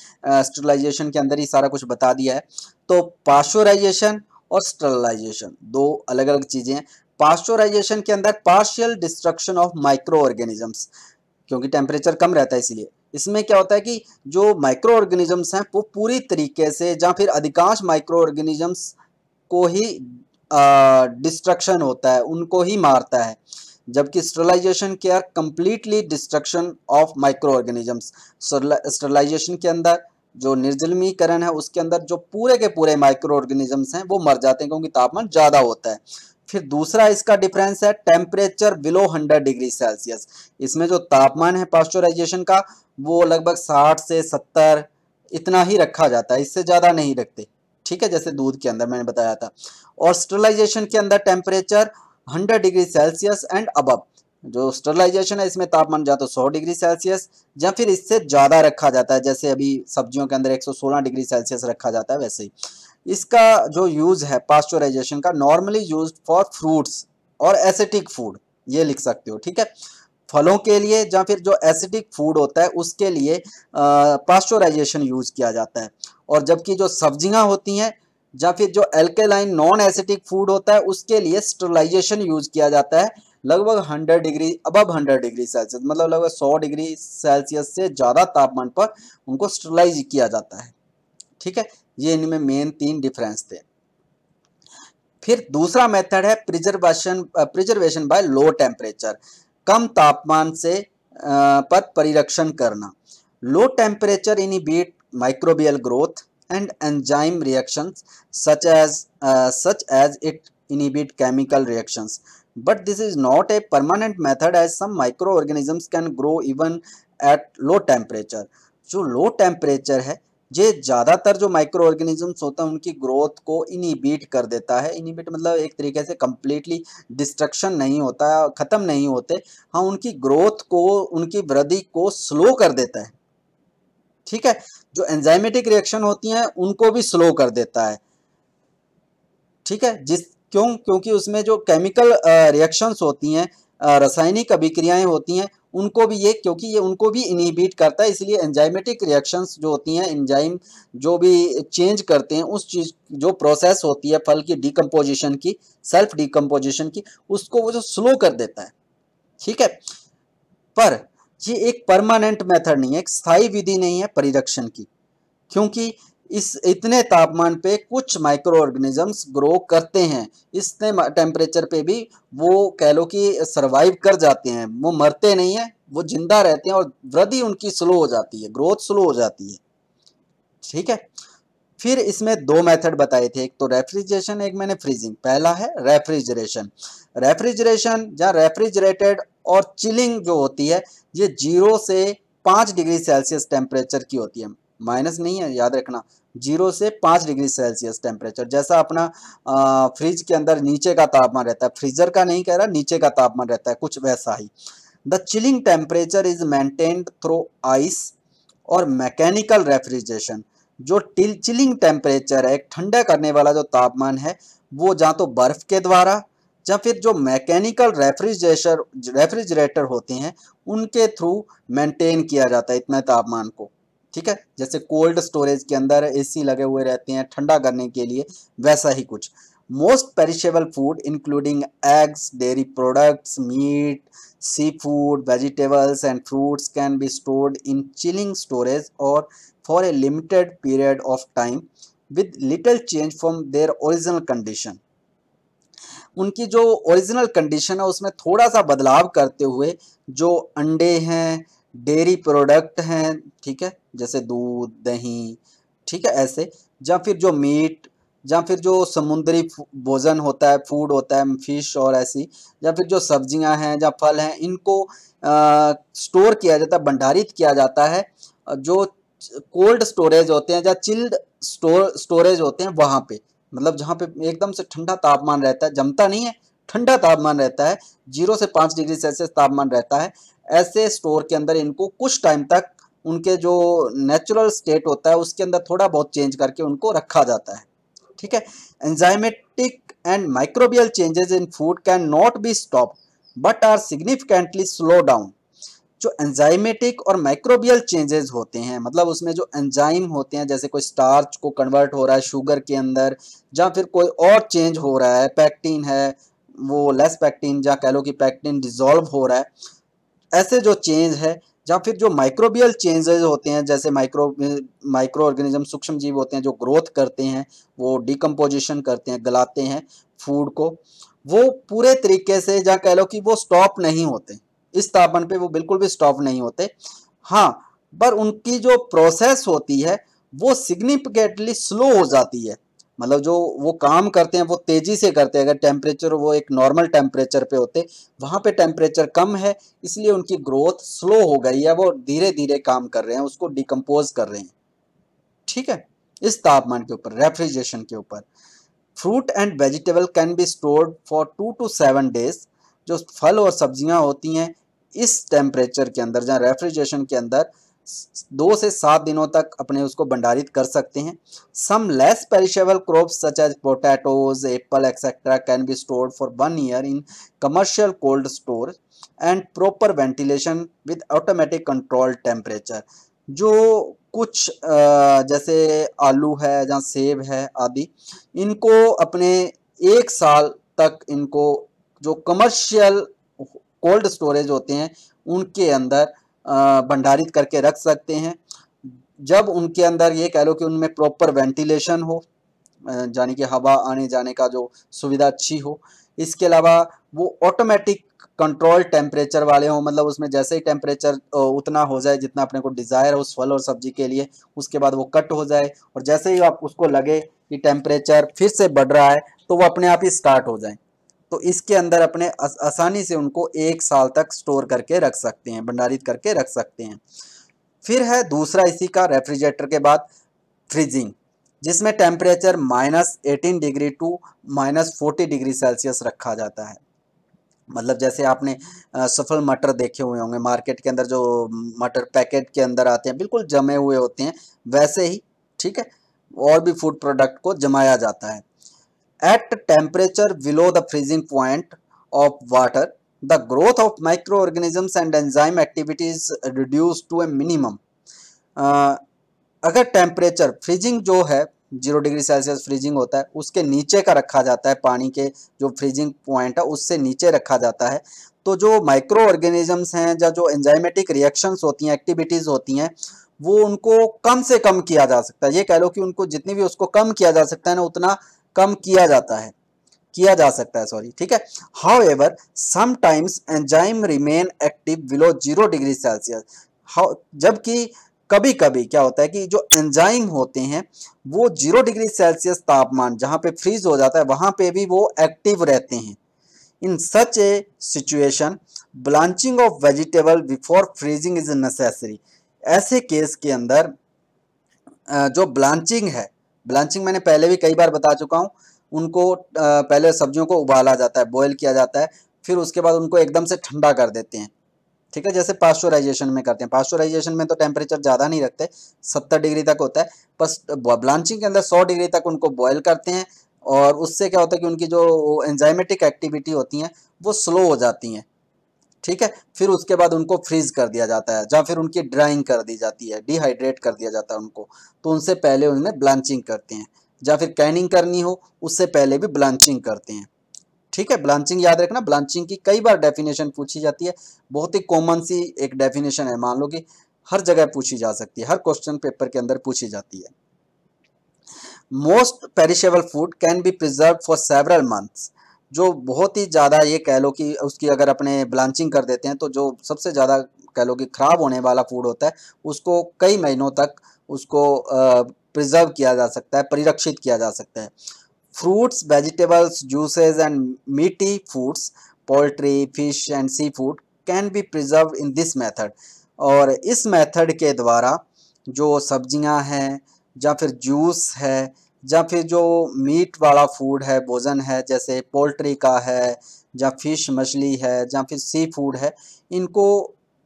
स्टरलाइजेशन के अंदर ही सारा कुछ बता दिया है तो पास्चराइजेशन और स्टरलाइजेशन दो अलग अलग चीज़ें हैं पास्चोराइजेशन के अंदर partial destruction of microorganisms क्योंकि टेम्परेचर कम रहता है इसीलिए इसमें क्या होता है कि जो माइक्रो ऑर्गेनिजम्स हैं वो पूरी तरीके से या फिर अधिकांश माइक्रो ऑर्गेनिजम्स को ही डिस्ट्रक्शन होता है उनको ही मारता है जबकि स्टरलाइजेशन के are completely destruction of microorganisms sterilization के अंदर जो निर्जलमीकरण है उसके अंदर जो पूरे के पूरे माइक्रो ऑर्गेनिजम्स हैं वो मर जाते हैं क्योंकि तापमान ज़्यादा होता है फिर दूसरा इसका डिफरेंस है टेम्परेचर बिलो 100 डिग्री सेल्सियस इसमें जो तापमान है पास्चराइजेशन का वो लगभग 60 से 70 इतना ही रखा जाता है इससे ज़्यादा नहीं रखते ठीक है जैसे दूध के अंदर मैंने बताया था और स्टरलाइजेशन के अंदर टेम्परेचर 100 डिग्री सेल्सियस एंड अबब जो स्टरलाइजेशन है इसमें तापमान या तो सौ डिग्री सेल्सियस या फिर इससे ज़्यादा रखा जाता है जैसे अभी सब्जियों के अंदर एक डिग्री सेल्सियस रखा जाता है वैसे ही इसका जो यूज़ है पास्चुराइजेशन का नॉर्मली यूज फॉर फ्रूट्स और एसिटिक फूड ये लिख सकते हो ठीक है फलों के लिए या फिर जो एसिडिक फूड होता है उसके लिए पास्चुराइजेशन यूज़ किया जाता है और जबकि जो सब्जियां होती हैं या फिर जो एल्केलाइन नॉन एसिडिक फूड होता है उसके लिए स्टरलाइजेशन यूज़ किया जाता है लगभग 100 डिग्री अबब 100 डिग्री सेल्सियस मतलब लगभग 100 डिग्री सेल्सियस से ज़्यादा तापमान पर उनको स्टरलाइज किया जाता है ठीक है ये इनमें मेन तीन डिफरेंस थे फिर दूसरा मेथड है preservation preservation by low temperature कम तापमान से पर परिरक्षण करना low temperature inhibit microbial growth and enzyme reaction such as such as it inhibit chemical reaction but this is not a permanent method as some microorganisms can grow even at low temperature जो low temperature है ये ज़्यादातर जो micro organisms होते हैं उनकी growth को inhibit कर देता है इनिबिट मतलब एक तरीके से कम्प्लीटली डिस्ट्रक्शन नहीं होता ख़त्म नहीं होते हाँ उनकी ग्रोथ को उनकी वृद्धि को स्लो कर देता है ठीक है जो एंजाइमेटिक रिएक्शन होती हैं उनको भी स्लो कर देता है ठीक है जिस क्यों क्योंकि उसमें जो केमिकल रिएक्शंस होती हैं रासायनिक अभिक्रियाएं होती हैं उनको भी ये क्योंकि ये उनको भी इनहिबिट करता है इसलिए एंजाइमेटिक रिएक्शंस जो होती हैं एंजाइम जो भी चेंज करते हैं उस चीज़ जो प्रोसेस होती है फल की डिकम्पोजिशन की सेल्फ डिकम्पोजिशन की उसको वो जो स्लो कर देता है ठीक है पर ये एक परमानेंट मेथड नहीं है एक स्थायी विधि नहीं है परिरक्षण की क्योंकि इस इतने तापमान पे कुछ माइक्रो ऑर्गेनिजम्स ग्रो करते हैं इसने टेम्परेचर पे भी वो कह लो कि सर्वाइव कर जाते हैं वो मरते नहीं हैं वो जिंदा रहते हैं और वृद्धि उनकी स्लो हो जाती है ग्रोथ स्लो हो जाती है ठीक है फिर इसमें दो मेथड बताए थे एक तो रेफ्रिजरेशन एक मैंने फ्रीजिंग पहला है रेफ्रिजरेशन रेफ्रिजरेशन जहाँ रेफ्रिजरेटेड और चिलिंग जो होती है ये जीरो से पाँच डिग्री सेल्सियस टेम्परेचर की होती है माइनस नहीं है याद रखना जीरो से पाँच डिग्री सेल्सियस टेम्परेचर जैसा अपना आ, फ्रिज के अंदर नीचे का तापमान रहता है फ्रीजर का नहीं कह रहा नीचे का तापमान रहता है कुछ वैसा ही the chilling temperature is maintained through ice और मैकेनिकल रेफ्रिजरेशन जो टिल चिलिंग टेम्परेचर है ठंडा करने वाला जो तापमान है वो जहाँ तो बर्फ़ के द्वारा या फिर जो मैकेनिकल रेफ्रिजरेशन रेफ्रिजरेटर होते हैं उनके थ्रू मेंटेन किया जाता है इतने तापमान को ठीक है जैसे कोल्ड स्टोरेज के अंदर एसी लगे हुए रहते हैं ठंडा करने के लिए वैसा ही कुछ most perishable food including eggs dairy products meat seafood vegetables and fruits can be stored in chilling storage और for a limited period of time with little change from their original condition उनकी जो original condition है उसमें थोड़ा सा बदलाव करते हुए जो अंडे हैं डेयरी प्रोडक्ट हैं ठीक है जैसे दूध दही ठीक है ऐसे या फिर जो मीट या फिर जो समुद्री भोजन होता है फूड होता है फिश और ऐसी या फिर जो सब्जियां हैं या फल हैं इनको आ, स्टोर किया जाता है भंडारित किया जाता है जो कोल्ड स्टोरेज होते हैं या चिल्ड स्टोर स्टोरेज होते हैं वहाँ पे मतलब जहाँ पे एकदम से ठंडा तापमान रहता है जमता नहीं है ठंडा तापमान रहता है जीरो से पाँच डिग्री सेल्सियस तापमान रहता है ऐसे स्टोर के अंदर इनको कुछ टाइम तक उनके जो नेचुरल स्टेट होता है उसके अंदर थोड़ा बहुत चेंज करके उनको रखा जाता है ठीक है enzymatic and microbial changes in food cannot be stop but are significantly slow down जो एंजाइमेटिक और माइक्रोबियल चेंजेस होते हैं मतलब उसमें जो एंजाइम होते हैं जैसे कोई स्टार्च को कन्वर्ट हो रहा है शुगर के अंदर या फिर कोई और चेंज हो रहा है पैक्टीन है वो लेस पैक्टीन या कह लो कि पैक्टीन डिजोल्व हो रहा है ऐसे जो चेंज है या फिर जो माइक्रोबियल चेंजेस होते हैं जैसे माइक्रो माइक्रो ऑर्गेनिज्म सूक्ष्म जीव होते हैं जो ग्रोथ करते हैं वो डिकम्पोजिशन करते हैं गलाते हैं फूड को वो पूरे तरीके से या कह लो कि वो स्टॉप नहीं होते इस तापमान पे वो बिल्कुल भी स्टॉप नहीं होते हाँ पर उनकी जो प्रोसेस होती है वो सिग्निफिकेटली स्लो हो जाती है मतलब जो वो काम करते हैं वो तेज़ी से करते हैं अगर टेम्परेचर वो एक नॉर्मल टेम्परेचर पे होते वहाँ पे टेम्परेचर कम है इसलिए उनकी ग्रोथ स्लो हो गई है वो धीरे धीरे काम कर रहे हैं उसको डिकम्पोज कर रहे हैं ठीक है इस तापमान के ऊपर रेफ्रिजरेशन के ऊपर fruit and vegetable can be stored for two to seven days जो फल और सब्जियाँ होती हैं इस टेम्परेचर के अंदर जहाँ रेफ्रिजरेशन के अंदर दो से सात दिनों तक अपने उसको भंडारित कर सकते हैं some less perishable crops such as potatoes apple etcetera can be store for one year in commercial cold store and proper ventilation with automatic control temperature जो कुछ जैसे आलू है या सेब है आदि इनको अपने एक साल तक इनको जो कमर्शियल कोल्ड स्टोरेज होते हैं उनके अंदर भंडारित करके रख सकते हैं जब उनके अंदर ये कह लो कि उनमें प्रॉपर वेंटिलेशन हो यानी कि हवा आने जाने का जो सुविधा अच्छी हो इसके अलावा वो ऑटोमेटिक कंट्रोल टेम्परेचर वाले हों मतलब उसमें जैसे ही टेम्परेचर उतना हो जाए जितना अपने को डिज़ायर हो उस फल और सब्जी के लिए उसके बाद वो कट हो जाए और जैसे ही आप उसको लगे कि टेम्परेचर फिर से बढ़ रहा है तो वो अपने आप ही स्टार्ट हो जाए तो इसके अंदर अपने आसानी से उनको एक साल तक स्टोर करके रख सकते हैं भंडारित करके रख सकते हैं फिर है दूसरा इसी का रेफ्रिजरेटर के बाद फ्रीजिंग जिसमें temperature minus eighteen degree to minus forty degree Celsius रखा जाता है मतलब जैसे आपने सफल मटर देखे हुए होंगे मार्केट के अंदर जो मटर पैकेट के अंदर आते हैं बिल्कुल जमे हुए होते हैं वैसे ही ठीक है और भी फूड प्रोडक्ट को जमाया जाता है at temperature below the freezing point of water the growth of micro and and enzyme activities reduce to a minimum अगर टेम्परेचर फ्रीजिंग जो है जीरो डिग्री सेल्सियस फ्रीजिंग होता है उसके नीचे का रखा जाता है पानी के जो फ्रीजिंग पॉइंट है उससे नीचे रखा जाता है तो जो माइक्रो ऑर्गेनिजम्स हैं या जो एंजाइमेटिक रिएक्शंस होती हैं एक्टिविटीज़ होती हैं वो उनको कम से कम किया जा सकता है ये कह लो कि उनको जितनी भी उसको कम किया जा सकता है ना उतना कम किया जाता है किया जा सकता है सॉरी ठीक है however sometimes enzyme remain active below zero degree Celsius how जबकि कभी कभी क्या होता है कि जो एंजाइम होते हैं वो जीरो डिग्री सेल्सियस तापमान जहाँ पे फ्रीज हो जाता है वहाँ पे भी वो एक्टिव रहते हैं in such a situation blanching of vegetable before freezing is necessary ऐसे केस के अंदर जो ब्लांचिंग है ब्लांचिंग मैंने पहले भी कई बार बता चुका हूँ उनको पहले सब्जियों को उबाला जाता है बॉयल किया जाता है फिर उसके बाद उनको एकदम से ठंडा कर देते हैं ठीक है जैसे पास्चुराइजेशन में करते हैं पास्चुराइजेशन में तो टेम्परेचर ज़्यादा नहीं रखते सत्तर डिग्री तक होता है बस ब्लांचिंग के अंदर सौ डिग्री तक उनको बॉयल करते हैं और उससे क्या होता है कि उनकी जो एंजाइमेटिक एक्टिविटी होती हैं वो स्लो हो जाती हैं ठीक है फिर उसके बाद उनको फ्रीज कर दिया जाता है या फिर उनकी ड्राइंग कर दी जाती है डिहाइड्रेट कर दिया जाता है उनको तो उनसे पहले उनमें ब्लांचिंग करते हैं या फिर कैनिंग करनी हो उससे पहले भी ब्लांचिंग करते हैं ठीक है ब्लांचिंग याद रखना ब्लांचिंग की कई बार डेफिनेशन पूछी जाती है बहुत ही कॉमन सी एक डेफिनेशन है मान लो कि हर जगह पूछी जा सकती है हर क्वेश्चन पेपर के अंदर पूछी जाती है most perishable food can be preserve for several months जो बहुत ही ज़्यादा ये कह लो कि उसकी अगर अपने ब्लांचिंग कर देते हैं तो जो सबसे ज़्यादा कह लो कि ख़राब होने वाला फूड होता है उसको कई महीनों तक उसको प्रिजर्व किया जा सकता है परिरक्षित किया जा सकता है fruits vegetables juices and meaty foods poultry fish and seafood can be preserve in this method और इस मेथड के द्वारा जो सब्जियां हैं या फिर जूस है या फिर जो मीट वाला फूड है भोजन है जैसे पोल्ट्री का है या फिश मछली है या फिर सी फूड है इनको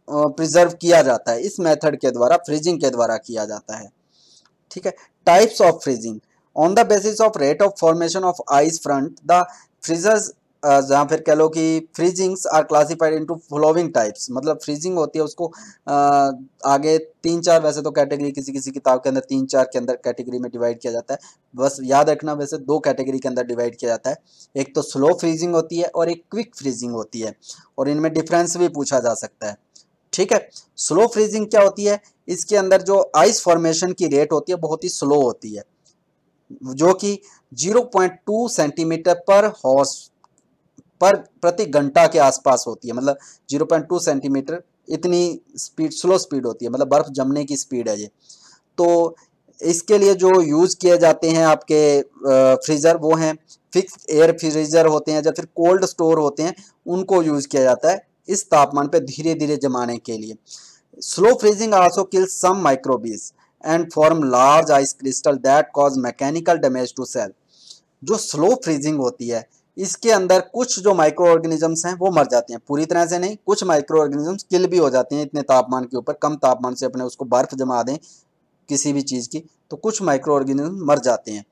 प्रिजर्व किया जाता है इस मेथड के द्वारा फ्रीजिंग के द्वारा किया जाता है ठीक है types of freezing on the basis of rate of formation of ice front the freezers जहाँ फिर कह लो कि freezings are classified into following types मतलब फ्रीजिंग होती है उसको आगे तीन चार वैसे तो कैटेगरी किसी किसी किताब के अंदर तीन चार के अंदर कैटेगरी में डिवाइड किया जाता है बस याद रखना वैसे दो कैटेगरी के अंदर डिवाइड किया जाता है एक तो स्लो फ्रीजिंग होती है और एक क्विक फ्रीजिंग होती है और इनमें डिफरेंस भी पूछा जा सकता है ठीक है स्लो फ्रीजिंग क्या होती है इसके अंदर जो आइस फॉर्मेशन की रेट होती है बहुत ही स्लो होती है जो कि 0.2 सेंटीमीटर पर हॉर्स पर प्रति घंटा के आसपास होती है मतलब 0.2 सेंटीमीटर इतनी स्पीड स्लो स्पीड होती है मतलब बर्फ़ जमने की स्पीड है ये तो इसके लिए जो यूज़ किए जाते हैं आपके फ्रीज़र वो हैं फिक्स एयर फ्रीज़र होते हैं या फिर कोल्ड स्टोर होते हैं उनको यूज़ किया जाता है इस तापमान पर धीरे धीरे जमाने के लिए slow freezing also kill some microbes and form large ice crystal that cause mechanical damage to cell जो स्लो फ्रीजिंग होती है इसके अंदर कुछ जो माइक्रो ऑर्गेनिजम्स हैं वो मर जाते हैं पूरी तरह से नहीं कुछ माइक्रो ऑर्गेनिजम्स किल भी हो जाते हैं इतने तापमान के ऊपर कम तापमान से अपने उसको बर्फ जमा दें किसी भी चीज़ की तो कुछ माइक्रो ऑर्गेनिज्म मर जाते हैं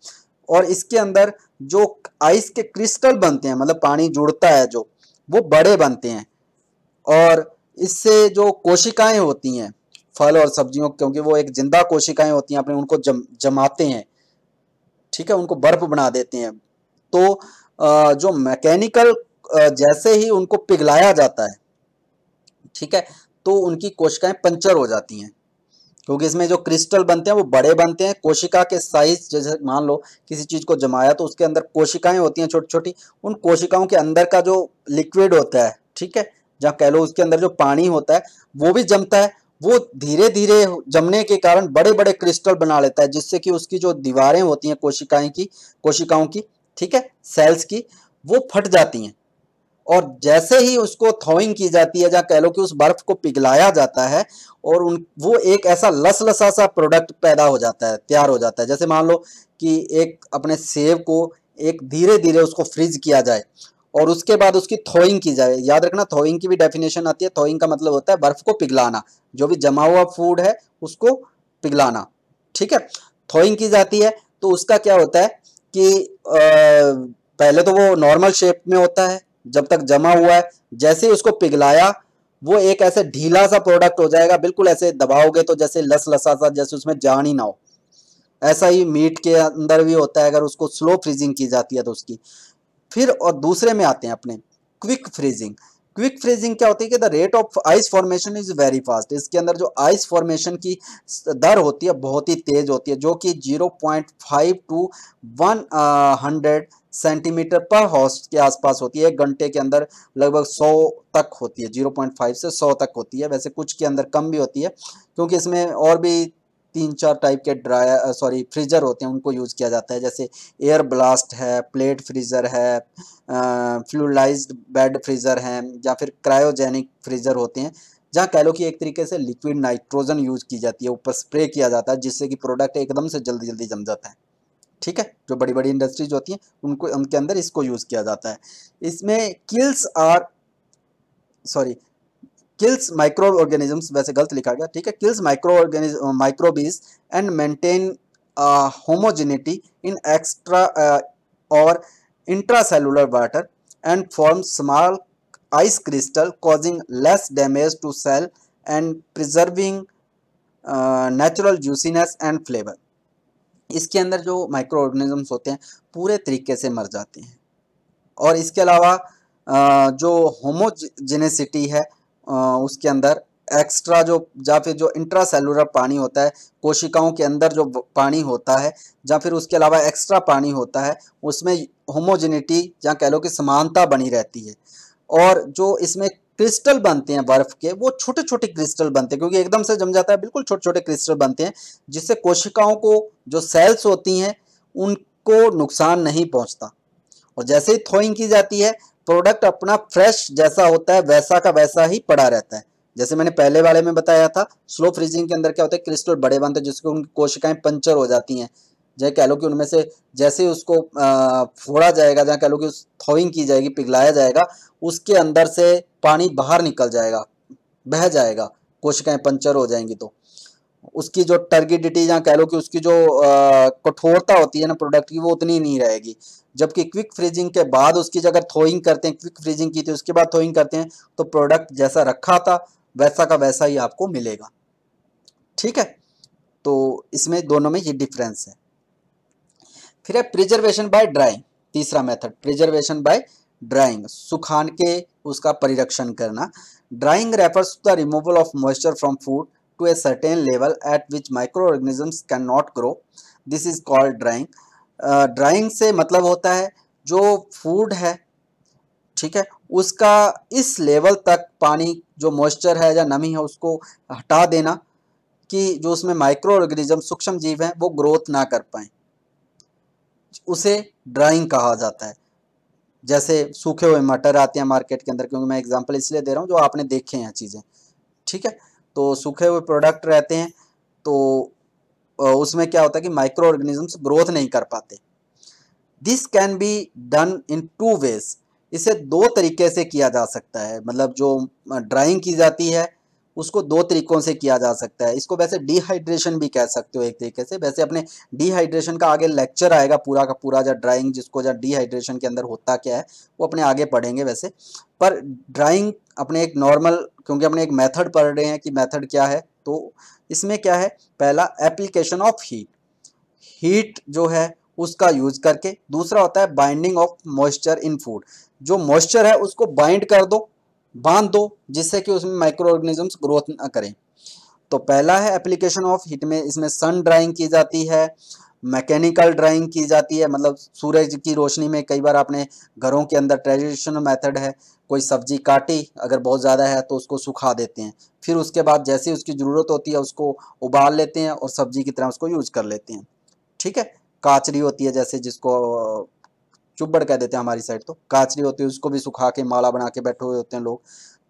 और इसके अंदर जो आइस के क्रिस्टल बनते हैं मतलब पानी जुड़ता है जो वो बड़े बनते हैं और इससे जो कोशिकाएं होती हैं फल और सब्जियों क्योंकि वो एक जिंदा कोशिकाएं होती हैं अपने उनको जम जमाते हैं ठीक है उनको बर्फ बना देते हैं तो जो मैकेनिकल जैसे ही उनको पिघलाया जाता है ठीक है तो उनकी कोशिकाएं पंचर हो जाती हैं क्योंकि इसमें जो क्रिस्टल बनते हैं वो बड़े बनते हैं कोशिका के साइज जैसे मान लो किसी चीज़ को जमाया तो उसके अंदर कोशिकाएं होती हैं छोटी छोटी उन कोशिकाओं के अंदर का जो लिक्विड होता है ठीक है जहाँ कह लो उसके अंदर जो पानी होता है वो भी जमता है वो धीरे धीरे जमने के कारण बड़े बड़े क्रिस्टल बना लेता है जिससे कि उसकी जो दीवारें होती हैं कोशिकाएं की कोशिकाओं की ठीक है सेल्स की वो फट जाती हैं और जैसे ही उसको थॉइंग की जाती है जहाँ कह लो कि उस बर्फ को पिघलाया जाता है और उन वो एक ऐसा लसलसा सा प्रोडक्ट पैदा हो जाता है तैयार हो जाता है जैसे मान लो कि एक अपने सेब को एक धीरे धीरे उसको फ्रीज किया जाए और उसके बाद उसकी थोइंग की जाए याद रखना थोइंग की भी डेफिनेशन आती है थोइंग का मतलब होता है बर्फ को पिघलाना जो भी जमा हुआ फूड है उसको पिघलाना ठीक है थोइंग की जाती है तो उसका क्या होता है कि पहले तो वो नॉर्मल शेप में होता है जब तक जमा हुआ है जैसे ही उसको पिघलाया वो एक ऐसे ढीला सा प्रोडक्ट हो जाएगा बिल्कुल ऐसे दबाओगे तो जैसे लस लसा सा जैसे उसमें जान ही ना हो ऐसा ही मीट के अंदर भी होता है अगर उसको स्लो फ्रीजिंग की जाती है तो उसकी फिर और दूसरे में आते हैं अपने क्विक फ्रीजिंग क्विक फ्रीजिंग क्या होती है कि the rate of ice formation is very fast इसके अंदर जो आइस फॉर्मेशन की दर होती है बहुत ही तेज होती है जो कि 0.5 to one hundred centimeter per हॉस्ट के आसपास होती है एक घंटे के अंदर लगभग 100 तक होती है 0.5 से 100 तक होती है वैसे कुछ के अंदर कम भी होती है क्योंकि इसमें और भी तीन चार टाइप के ड्रायर सॉरी फ्रीज़र होते हैं उनको यूज़ किया जाता है जैसे एयर ब्लास्ट है प्लेट फ्रीज़र है फ्लूलाइज्ड बेड फ्रीज़र हैं या फिर क्रायोजेनिक फ्रीज़र होते हैं जहाँ कह लो कि एक तरीके से लिक्विड नाइट्रोजन यूज़ की जाती है ऊपर स्प्रे किया जाता है जिससे कि प्रोडक्ट एकदम से जल्दी जल्दी जम जाता है ठीक है जो बड़ी बड़ी इंडस्ट्रीज होती हैं उनको उनके अंदर इसको यूज़ किया जाता है इसमें kills are sorry kills microorganisms वैसे गलत लिखा गया ठीक है kills microorganism microbes and maintain homogeneity in extra और intracellular water and form small ice crystal causing less damage to cell and preserving natural juiciness and flavour इसके अंदर जो माइक्रो ऑर्गेनिजम्स होते हैं पूरे तरीके से मर जाते हैं और इसके अलावा जो होमोजेनेसिटी है उसके अंदर एक्स्ट्रा जो या फिर जो इंट्रा सेलुलर पानी होता है कोशिकाओं के अंदर जो पानी होता है या फिर उसके अलावा एक्स्ट्रा पानी होता है उसमें होमोजेनिटी या कह लो कि समानता बनी रहती है और जो इसमें क्रिस्टल बनते हैं बर्फ के वो छोटे छोटे क्रिस्टल बनते हैं क्योंकि एकदम से जम जाता है बिल्कुल छोटे छोटे क्रिस्टल बनते हैं जिससे कोशिकाओं को जो सेल्स होती हैं उनको नुकसान नहीं पहुँचता और जैसे ही थोइंग की जाती है प्रोडक्ट अपना फ्रेश जैसा होता है वैसा का वैसा ही पड़ा रहता है जैसे मैंने पहले वाले में बताया था स्लो फ्रीजिंग के अंदर क्या होता है क्रिस्टल बड़े बनते हैं जिसको उनकी कोशिकाएं पंचर हो जाती हैं जैसे कह लो कि उनमें से जैसे उसको फोड़ा जाएगा जहाँ कह लो कि उस थोइंग की जाएगी पिघलाया जाएगा उसके अंदर से पानी बाहर निकल जाएगा बह जाएगा कोशिकाएं पंचर हो जाएंगी तो उसकी जो टर्गिडिटी या कह लो कि उसकी जो कठोरता होती है ना प्रोडक्ट की वो उतनी नहीं रहेगी जबकि क्विक फ्रीजिंग के बाद उसकी जगह थोइंग करते हैं क्विक फ्रीजिंग की थी उसके बाद थोइंग करते हैं तो प्रोडक्ट जैसा रखा था वैसा का वैसा ही आपको मिलेगा ठीक है तो इसमें दोनों में ये डिफरेंस है फिर है प्रिजर्वेशन बाय ड्राइंग तीसरा मेथड प्रिजर्वेशन बाय ड्राइंग सुखान के उसका परिरक्षण करना drying refers to the removal of moisture from food to a certain level at which microorganisms cannot grow. This is called drying. Uh, drying से मतलब होता है जो फूड है ठीक है उसका इस लेवल तक पानी जो मॉइस्चर है या नमी है उसको हटा देना कि जो उसमें माइक्रो ऑर्गेनिज्म सूक्ष्म जीव हैं वो ग्रोथ ना कर पाए उसे ड्राइंग कहा जाता है जैसे सूखे हुए मटर आते हैं मार्केट के अंदर क्योंकि मैं एग्जांपल इसलिए दे रहा हूँ जो आपने देखे हैं चीज़ें ठीक है तो सूखे हुए प्रोडक्ट रहते हैं तो उसमें क्या होता है कि माइक्रो ऑर्गेनिजम्स ग्रोथ नहीं कर पाते this can be done in two ways इसे दो तरीके से किया जा सकता है मतलब जो ड्राइंग की जाती है उसको दो तरीकों से किया जा सकता है इसको वैसे डिहाइड्रेशन भी कह सकते हो एक तरीके से वैसे अपने डिहाइड्रेशन का आगे लेक्चर आएगा पूरा का पूरा जब ड्राइंग जिसको जब डिहाइड्रेशन के अंदर होता क्या है वो अपने आगे पढ़ेंगे वैसे पर ड्राइंग अपने एक नॉर्मल क्योंकि हमने एक मेथड पढ़ रहे हैं कि मेथड क्या है तो इसमें क्या है पहला एप्लीकेशन ऑफ हीट हीट जो है उसका यूज करके दूसरा होता है binding of moisture in food जो मॉइस्चर है उसको बाइंड कर दो बांध दो जिससे कि उसमें माइक्रो ऑर्गेनिजम्स ग्रोथ ना करें तो पहला है एप्लीकेशन ऑफ हीट में इसमें सन ड्राइंग की जाती है मैकेनिकल ड्राइंग की जाती है मतलब सूरज की रोशनी में कई बार आपने घरों के अंदर ट्रेडिशनल मेथड है कोई सब्जी काटी अगर बहुत ज़्यादा है तो उसको सुखा देते हैं फिर उसके बाद जैसे उसकी ज़रूरत होती है उसको उबाल लेते हैं और सब्जी की तरह उसको यूज कर लेते हैं ठीक है काचरी होती है जैसे जिसको चुब्बड़ कह देते हैं हमारी साइड तो काचरी होती है उसको भी सुखा के माला बना के बैठे हुए होते हैं लोग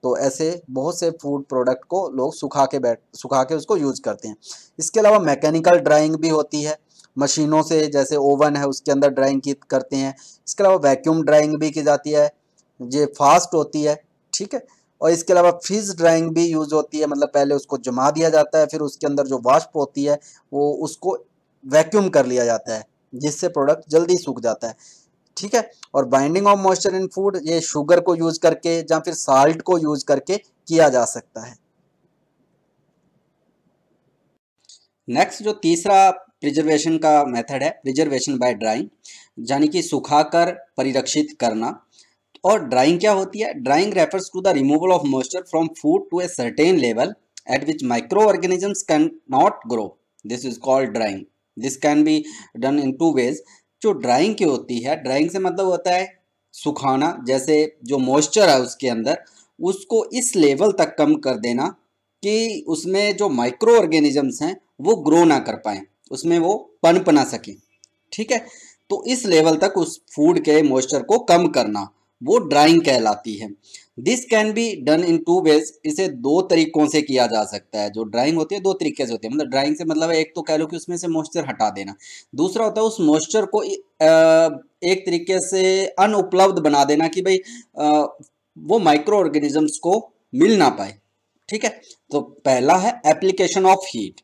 तो ऐसे बहुत से फूड प्रोडक्ट को लोग सुखा के बैठ सुखा के उसको यूज करते हैं इसके अलावा मैकेनिकल ड्राइंग भी होती है मशीनों से जैसे ओवन है उसके अंदर ड्राइंग की करते हैं इसके अलावा वैक्यूम ड्राइंग भी की जाती है ये फास्ट होती है ठीक है और इसके अलावा फ्रिज ड्राइंग भी यूज़ होती है मतलब पहले उसको जमा दिया जाता है फिर उसके अंदर जो वाष्प होती है वो उसको वैक्यूम कर लिया जाता है जिससे प्रोडक्ट जल्दी सूख जाता है ठीक है और binding of moisture in food ये शुगर को यूज करके या फिर साल्ट को यूज करके किया जा सकता है नेक्स्ट जो तीसरा प्रिजर्वेशन का मेथड है प्रिजर्वेशन बाय ड्राइंग यानी कि सुखाकर परिरक्षित करना और ड्राइंग क्या होती है drying refers to the removal of moisture from food to a certain level at which microorganisms cannot grow this is called drying this can be done in two ways जो drying की होती है drawing से मतलब होता है सुखाना जैसे जो मॉइस्चर है उसके अंदर उसको इस लेवल तक कम कर देना कि उसमें जो माइक्रो ऑर्गेनिजम्स हैं वो ग्रो ना कर पाएँ उसमें वो पनपना ना सके ठीक है तो इस लेवल तक उस फूड के मॉइस्चर को कम करना वो ड्राइंग कहलाती है this can be done in two ways इसे दो तरीकों से किया जा सकता है जो ड्राइंग होती है दो तरीके से होती है मतलब ड्राइंग से मतलब एक तो कह लो कि उसमें से मॉइस्चर हटा देना दूसरा होता है उस मॉइस्चर को एक तरीके से अनुपलब्ध बना देना कि भाई वो माइक्रो ऑर्गेनिजम्स को मिल ना पाए ठीक है तो पहला है एप्लीकेशन ऑफ हीट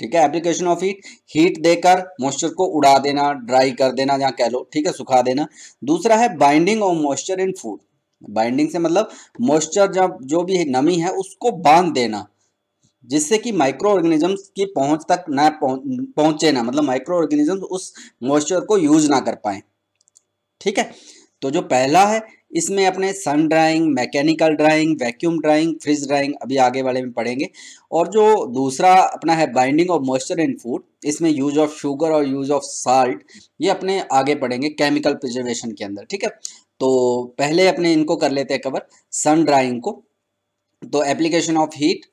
ठीक है एप्लीकेशन ऑफ हीट हीट देकर मॉइस्चर को उड़ा देना ड्राई कर देना या कह लो ठीक है सुखा देना दूसरा है binding of moisture in food binding से मतलब मॉइस्चर जब जो भी नमी है उसको बांध देना जिससे कि माइक्रो ऑर्गेनिजम्स की पहुंच तक ना पहुंचे ना मतलब माइक्रो ऑर्गेनिजम्स उस मॉइस्चर को यूज ना कर पाए ठीक है तो जो पहला है इसमें अपने sun drying mechanical drying vacuum drying freeze drying अभी आगे वाले में पढ़ेंगे और जो दूसरा अपना है binding of moisture in food इसमें यूज ऑफ शुगर और यूज ऑफ साल्ट ये अपने आगे पढ़ेंगे केमिकल प्रिजर्वेशन के अंदर ठीक है तो पहले अपने इनको कर लेते हैं कवर सन ड्राइंग को तो application of heat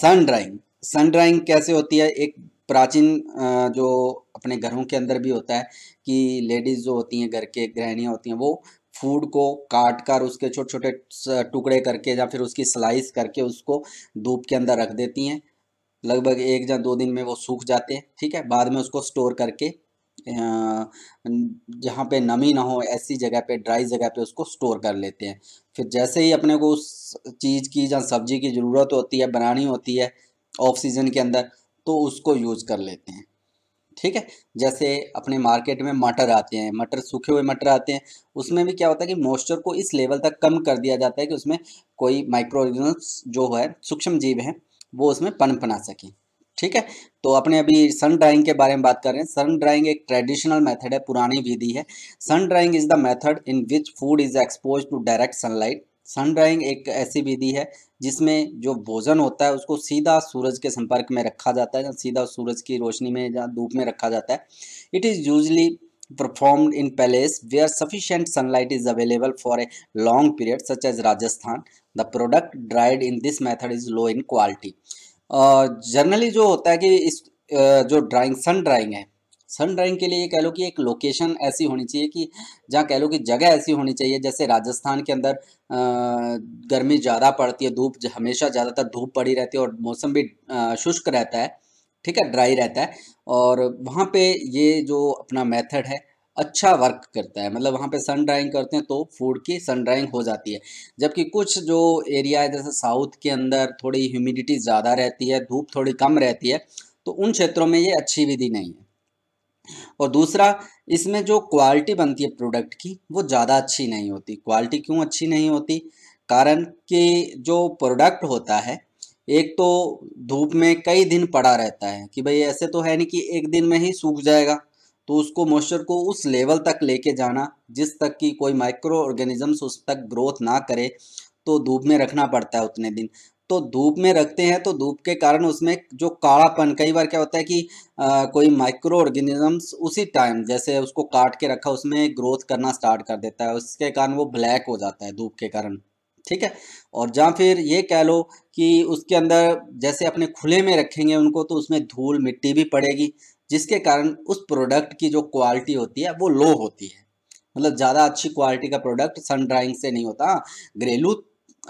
sun drying sun drying कैसे होती है एक प्राचीन जो अपने घरों के अंदर भी होता है कि लेडीज़ जो होती हैं घर के गृहणियाँ होती हैं वो फूड को काट कर उसके छोटे छोटे टुकड़े करके या फिर उसकी स्लाइस करके उसको धूप के अंदर रख देती हैं लगभग एक या दो दिन में वो सूख जाते हैं ठीक है बाद में उसको स्टोर करके जहाँ पे नमी ना हो ऐसी जगह पे ड्राई जगह पे उसको स्टोर कर लेते हैं फिर जैसे ही अपने को उस चीज़ की या सब्ज़ी की ज़रूरत होती है बनानी होती है ऑफ सीज़न के अंदर तो उसको यूज़ कर लेते हैं ठीक है जैसे अपने मार्केट में मटर आते हैं मटर सूखे हुए मटर आते हैं उसमें भी क्या होता है कि मॉइस्चर को इस लेवल तक कम कर दिया जाता है कि उसमें कोई माइक्रो ऑर्गेनिज्म जो है सूक्ष्म जीव है वो उसमें पनपना सकें ठीक है तो अपने अभी सन ड्राइंग के बारे में बात कर रहे हैं सन ड्राइंग एक ट्रेडिशनल मेथड है पुरानी विधि है sun drying is the method in which food is expose to direct sunlight sun drying एक ऐसी विधि है जिसमें जो भोजन होता है उसको सीधा सूरज के संपर्क में रखा जाता है या सीधा सूरज की रोशनी में या धूप में रखा जाता है it is usually perform in places where sufficient sunlight is available for a long period such as Rajasthan the product dried in this method is low in quality generally जो होता है कि इस जो ड्राइंग सन ड्राइंग है sun drawing के लिए ये कह लो कि एक लोकेशन ऐसी होनी चाहिए कि जहाँ कह लो कि जगह ऐसी होनी चाहिए जैसे राजस्थान के अंदर गर्मी ज़्यादा पड़ती है धूप हमेशा ज़्यादातर धूप पड़ी रहती है और मौसम भी शुष्क रहता है ठीक है ड्राई रहता है और वहाँ पे ये जो अपना मेथड है अच्छा वर्क करता है मतलब वहाँ पे सन ड्राइंग करते हैं तो फूड की सन ड्राइंग हो जाती है जबकि कुछ जो एरिया है जैसे साउथ के अंदर थोड़ी ह्यूमिडिटी ज़्यादा रहती है धूप थोड़ी कम रहती है तो उन क्षेत्रों में ये अच्छी विधि नहीं है और दूसरा इसमें जो क्वालिटी बनती है प्रोडक्ट की वो ज़्यादा अच्छी नहीं होती क्वालिटी क्यों अच्छी नहीं होती कारण कि जो प्रोडक्ट होता है एक तो धूप में कई दिन पड़ा रहता है कि भाई ऐसे तो है नहीं कि एक दिन में ही सूख जाएगा तो उसको मॉइस्चर को उस लेवल तक लेके जाना जिस तक कि कोई माइक्रो ऑर्गेनिजम्स उस तक ग्रोथ ना करे तो धूप में रखना पड़ता है उतने दिन तो धूप में रखते हैं तो धूप के कारण उसमें जो काड़ापन कई बार क्या होता है कि आ, कोई माइक्रो ऑर्गेनिजम्स उसी टाइम जैसे उसको काट के रखा उसमें ग्रोथ करना स्टार्ट कर देता है उसके कारण वो ब्लैक हो जाता है धूप के कारण ठीक है और जहाँ फिर ये कह लो कि उसके अंदर जैसे अपने खुले में रखेंगे उनको तो उसमें धूल मिट्टी भी पड़ेगी जिसके कारण उस प्रोडक्ट की जो क्वालिटी होती है वो लो होती है मतलब ज़्यादा अच्छी क्वालिटी का प्रोडक्ट सन ड्राइंग से नहीं होता घरेलू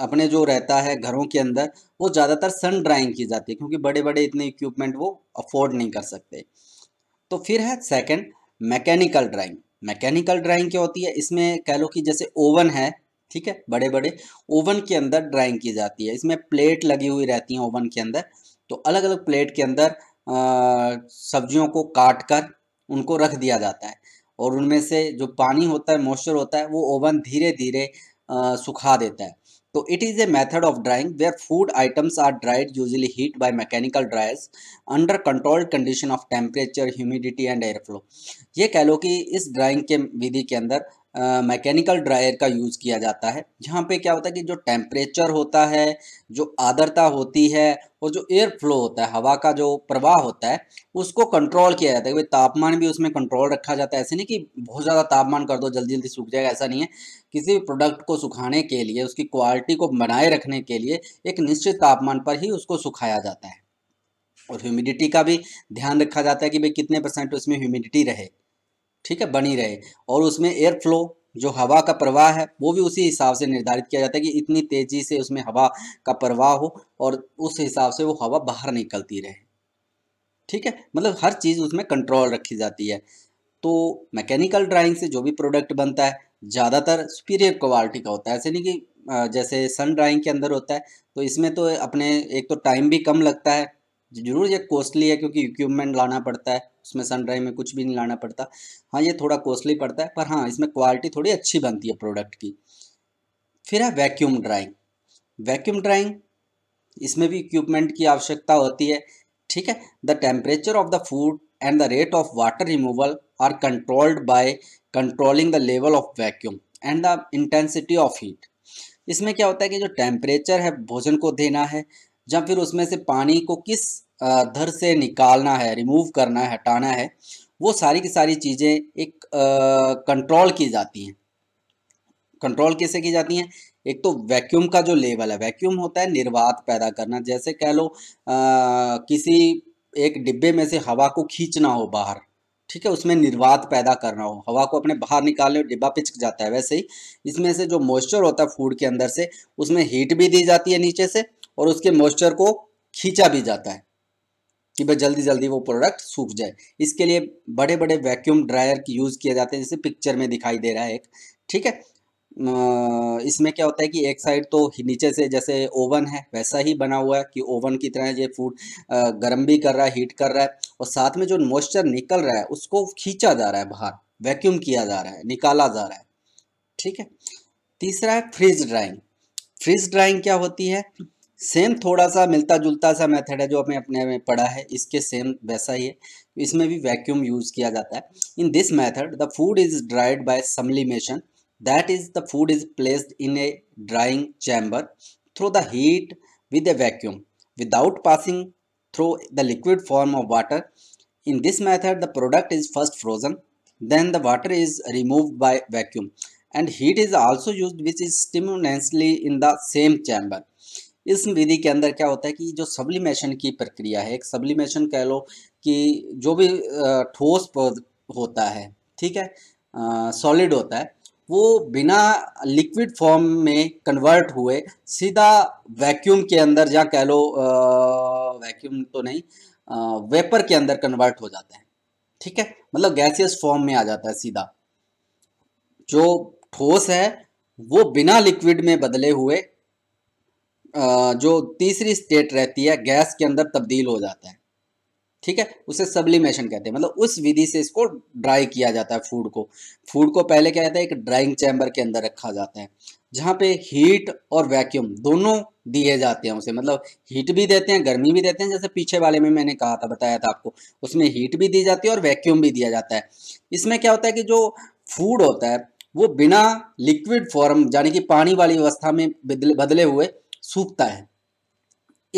अपने जो रहता है घरों के अंदर वो ज़्यादातर सन ड्राइंग की जाती है क्योंकि बड़े बड़े इतने इक्विपमेंट वो अफोर्ड नहीं कर सकते तो फिर है second mechanical drying mechanical drying क्या होती है इसमें कह लो कि जैसे ओवन है ठीक है बड़े बड़े ओवन के अंदर ड्राइंग की जाती है इसमें प्लेट लगी हुई रहती हैं ओवन के अंदर तो अलग अलग प्लेट के अंदर सब्जियों को काट कर उनको रख दिया जाता है और उनमें से जो पानी होता है मॉइस्चर होता है वो ओवन धीरे धीरे सुखा देता है तो it is a method of drying where food items are dried usually heat by mechanical dryers under controlled condition of temperature humidity and airflow ये कह लो कि इस ड्राइंग के विधि के अंदर मैकेनिकल ड्रायर का यूज़ किया जाता है जहाँ पे क्या होता है कि जो टेम्परेचर होता है जो आदरता होती है और जो एयर फ्लो होता है हवा का जो प्रवाह होता है उसको कंट्रोल किया जाता है भाई तापमान भी उसमें कंट्रोल रखा जाता है ऐसे नहीं कि बहुत ज़्यादा तापमान कर दो जल्दी जल्दी सूख जाएगा ऐसा नहीं है किसी भी प्रोडक्ट को सुखाने के लिए उसकी क्वालिटी को बनाए रखने के लिए एक निश्चित तापमान पर ही उसको सुखाया जाता है और ह्यूमिडिटी का भी ध्यान रखा जाता है कि भाई कितने परसेंट उसमें ह्यूमिडिटी रहे ठीक है बनी रहे और उसमें एयर फ्लो जो हवा का प्रवाह है वो भी उसी हिसाब से निर्धारित किया जाता है कि इतनी तेज़ी से उसमें हवा का प्रवाह हो और उस हिसाब से वो हवा बाहर निकलती रहे ठीक है मतलब हर चीज़ उसमें कंट्रोल रखी जाती है तो मैकेनिकल ड्राइंग से जो भी प्रोडक्ट बनता है ज़्यादातर सुपीरियर क्वालिटी का होता है ऐसे नहीं कि जैसे सन ड्राइंग के अंदर होता है तो इसमें तो अपने एक तो टाइम भी कम लगता है जरूर ये कॉस्टली है क्योंकि इक्विपमेंट लाना पड़ता है उसमें सनड्राइव में कुछ भी नहीं लाना पड़ता हाँ ये थोड़ा कॉस्टली पड़ता है पर हाँ इसमें क्वालिटी थोड़ी अच्छी बनती है प्रोडक्ट की फिर है वैक्यूम ड्राइंग वैक्यूम ड्राइंग इसमें भी इक्विपमेंट की आवश्यकता होती है ठीक है the temperature of the food and the rate of water removal are controlled by controlling the level of vacuum and the intensity of heat इसमें क्या होता है कि जो टेम्परेचर है भोजन को देना है जब फिर उसमें से पानी को किस धर से निकालना है रिमूव करना है हटाना है वो सारी की सारी चीज़ें एक कंट्रोल की जाती हैं कंट्रोल कैसे की जाती हैं एक तो वैक्यूम का जो लेवल है वैक्यूम होता है निर्वात पैदा करना जैसे कह लो आ, किसी एक डिब्बे में से हवा को खींचना हो बाहर ठीक है उसमें निर्वात पैदा करना हो हवा को अपने बाहर निकालने डिब्बा पिचक जाता है वैसे ही इसमें से जो मॉइस्चर होता है फूड के अंदर से उसमें हीट भी दी जाती है नीचे से और उसके मॉइस्चर को खींचा भी जाता है कि भाई जल्दी जल्दी वो प्रोडक्ट सूख जाए इसके लिए बड़े बड़े वैक्यूम ड्रायर की यूज़ किया जाते हैं जैसे पिक्चर में दिखाई दे रहा है एक ठीक है इसमें क्या होता है कि एक साइड तो नीचे से जैसे ओवन है वैसा ही बना हुआ है कि ओवन की तरह ये फूड गर्म भी कर रहा है हीट कर रहा है और साथ में जो मॉइस्चर निकल रहा है उसको खींचा जा रहा है बाहर वैक्यूम किया जा रहा है निकाला जा रहा है ठीक है तीसरा है फ्रिज ड्राइंग फ्रिज ड्राइंग क्या होती है सेम थोड़ा सा मिलता जुलता सा मेथड है जो हमें अपने में पढ़ा है इसके सेम वैसा ही है इसमें भी वैक्यूम यूज़ किया जाता है in this method the food is dried by sublimation that is the food is placed in a drying chamber through the heat with a vacuum without passing through the liquid form of water in this method the product is first frozen then the water is remove by vacuum and heat is also use which is simultaneously in the same chamber इस विधि के अंदर क्या होता है कि जो sublimation की प्रक्रिया है एक सब्लिमेशन कह लो कि जो भी ठोस होता है ठीक है सॉलिड होता है वो बिना लिक्विड फॉर्म में कन्वर्ट हुए सीधा वैक्यूम के अंदर या कह लो वैक्यूम तो नहीं वेपर के अंदर कन्वर्ट हो जाते हैं ठीक है मतलब गैसियस फॉर्म में आ जाता है सीधा जो ठोस है वो बिना लिक्विड में बदले हुए जो तीसरी स्टेट रहती है गैस के अंदर तब्दील हो जाता है ठीक है उसे सब्लिमेशन कहते हैं मतलब उस विधि से इसको ड्राई किया जाता है फूड को फूड को पहले क्या कहता है एक ड्राइंग चैम्बर के अंदर रखा जाता है जहाँ पे हीट और वैक्यूम दोनों दिए जाते हैं उसे मतलब हीट भी देते हैं गर्मी भी देते हैं जैसे पीछे वाले में मैंने कहा था बताया था आपको उसमें हीट भी दी जाती है और वैक्यूम भी दिया जाता है इसमें क्या होता है कि जो फूड होता है वो बिना लिक्विड फॉर्म यानी कि पानी वाली अवस्था में बदले हुए सूखता है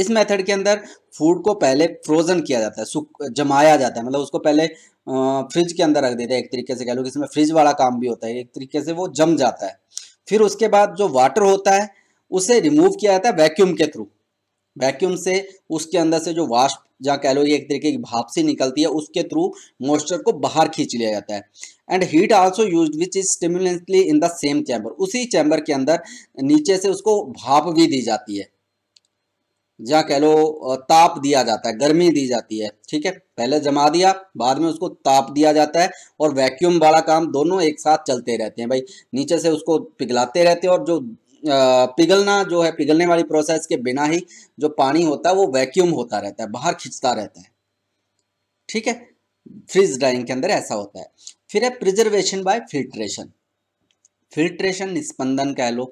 इस मेथड के अंदर फूड को पहले फ्रोजन किया जाता है सूख जमाया जाता है मतलब उसको पहले फ्रिज के अंदर रख देते हैं एक तरीके से कह लो कि इसमें फ्रिज वाला काम भी होता है एक तरीके से वो जम जाता है फिर उसके बाद जो वाटर होता है उसे रिमूव किया जाता है वैक्यूम के थ्रू वैक्यूम से उसके अंदर से जो वाष्प जहाँ कह लो ये एक तरीके की भाप से निकलती है उसके थ्रू मॉइस्चर को बाहर खींच लिया जाता है and heat also used which is simultaneously in the same chamber उसी चैम्बर के अंदर नीचे से उसको भाप भी दी जाती है जहाँ कह लो ताप दिया जाता है गर्मी दी जाती है ठीक है पहले जमा दिया बाद में उसको ताप दिया जाता है और वैक्यूम वाला काम दोनों एक साथ चलते रहते हैं भाई नीचे से उसको पिघलाते रहते हैं और जो पिघलना जो है पिघलने वाली प्रोसेस के बिना ही जो पानी होता है वो वैक्यूम होता रहता है बाहर खींचता रहता है ठीक है फ्रिज ड्राइंग के अंदर ऐसा होता है फिर है प्रिजर्वेशन बाय फिल्ट्रेशन फिल्ट्रेशन निष्पंदन कह लो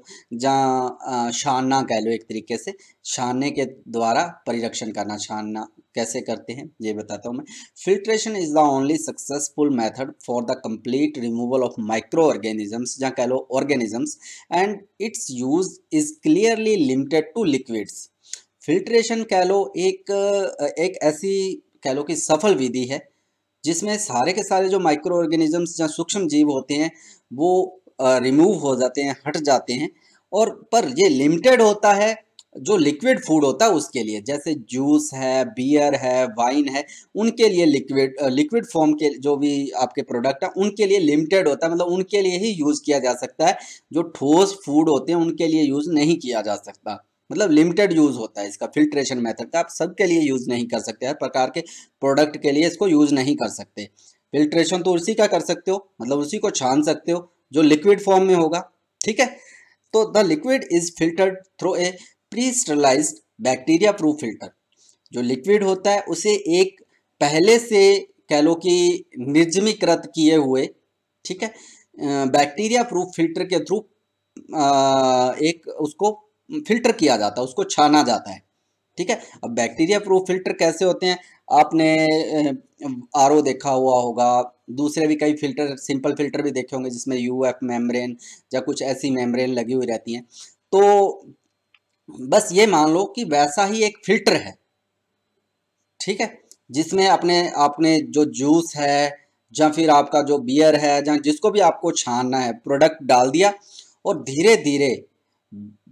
जहाँ छानना कह लो एक तरीके से छानने के द्वारा परिरक्षण करना छानना कैसे करते हैं ये बताता हूँ मैं filtration is the only successful method for the complete removal of microorganisms जहाँ कह लो organisms and its use is clearly limited to liquids filtration कह लो एक एक ऐसी कह लो कि सफल विधि है जिसमें सारे के सारे जो माइक्रो ऑर्गेनिजम्स या सूक्ष्म जीव होते हैं वो रिमूव हो जाते हैं हट जाते हैं और पर ये लिमिटेड होता है जो लिक्विड फूड होता है उसके लिए जैसे जूस है बियर है वाइन है उनके लिए लिक्विड लिक्विड फॉर्म के जो भी आपके प्रोडक्ट हैं उनके लिए लिमिटेड होता है मतलब उनके लिए ही यूज़ किया जा सकता है जो ठोस फूड होते हैं उनके लिए यूज़ नहीं किया जा सकता मतलब लिमिटेड यूज़ होता है इसका फिल्ट्रेशन मेथड का आप सबके लिए यूज़ नहीं कर सकते हर प्रकार के प्रोडक्ट के लिए इसको यूज़ नहीं कर सकते फिल्ट्रेशन तो उसी का कर सकते हो मतलब उसी को छान सकते हो जो लिक्विड फॉर्म में होगा ठीक है तो the liquid is filtered through a pre sterilize bacteria proof filter जो लिक्विड होता है उसे एक पहले से कह लो कि निर्जमीकृत किए हुए ठीक है बैक्टीरिया प्रूफ फिल्टर के थ्रू एक उसको फिल्टर किया जाता है उसको छाना जाता है ठीक है अब बैक्टीरिया प्रूफ फिल्टर कैसे होते हैं आपने आर देखा हुआ होगा दूसरे भी कई फिल्टर सिंपल फिल्टर भी देखे होंगे जिसमें यू एफ मेम्ब्रेन या कुछ ऐसी मेम्ब्रेन लगी हुई रहती हैं तो बस ये मान लो कि वैसा ही एक फिल्टर है ठीक है जिसमें अपने आपने जो जूस है या फिर आपका जो बियर है या जिसको भी आपको छानना है प्रोडक्ट डाल दिया और धीरे धीरे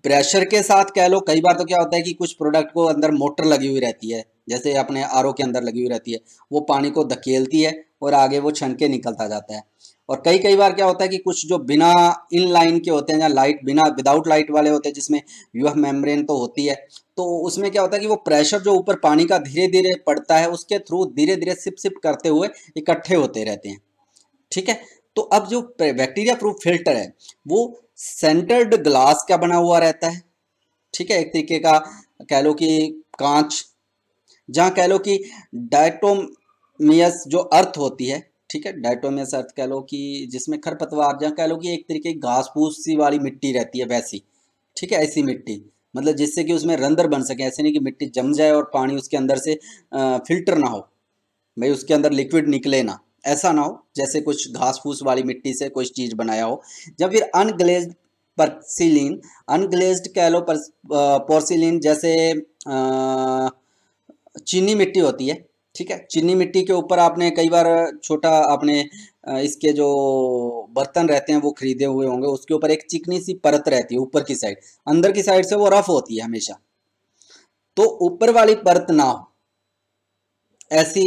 प्रेशर के साथ कह लो कई बार तो क्या होता है कि कुछ प्रोडक्ट को अंदर मोटर लगी हुई रहती है जैसे अपने आर के अंदर लगी हुई रहती है वो पानी को धकेलती है और आगे वो छन के निकलता जाता है और कई कई बार क्या होता है कि कुछ जो बिना इन लाइन के होते हैं या लाइट बिना विदाउट लाइट वाले होते हैं जिसमें यूएफ मेम्ब्रेन तो होती है तो उसमें क्या होता है कि वो प्रेशर जो ऊपर पानी का धीरे धीरे पड़ता है उसके थ्रू धीरे धीरे सिप सिप करते हुए इकट्ठे होते रहते हैं ठीक है तो अब जो बैक्टीरिया प्रूफ फिल्टर है वो सेंटर्ड ग्लास का बना हुआ रहता है ठीक है एक तरीके का कह लो कि कांच जहाँ कह लो कि डायटोमियस जो अर्थ होती है ठीक है डायटोमियस अर्थ कह लो कि जिसमें खरपतवार जहाँ कह लो कि एक तरीके की घास फूस सी वाली मिट्टी रहती है वैसी ठीक है ऐसी मिट्टी मतलब जिससे कि उसमें रंदर बन सके ऐसे नहीं कि मिट्टी जम जाए और पानी उसके अंदर से फिल्टर ना हो भाई उसके अंदर लिक्विड निकले ना ऐसा ना हो जैसे कुछ घास फूस वाली मिट्टी से कुछ चीज़ बनाया हो या फिर अनग्लेज परसिलीन अनग्लेज्ड कह लो पोर्सिलिन जैसे आ, चीनी मिट्टी होती है ठीक है चीनी मिट्टी के ऊपर आपने कई बार छोटा आपने इसके जो बर्तन रहते हैं वो खरीदे हुए होंगे उसके ऊपर एक चिकनी सी परत रहती है ऊपर की साइड अंदर की साइड से वो रफ होती है हमेशा तो ऊपर वाली परत ना हो ऐसी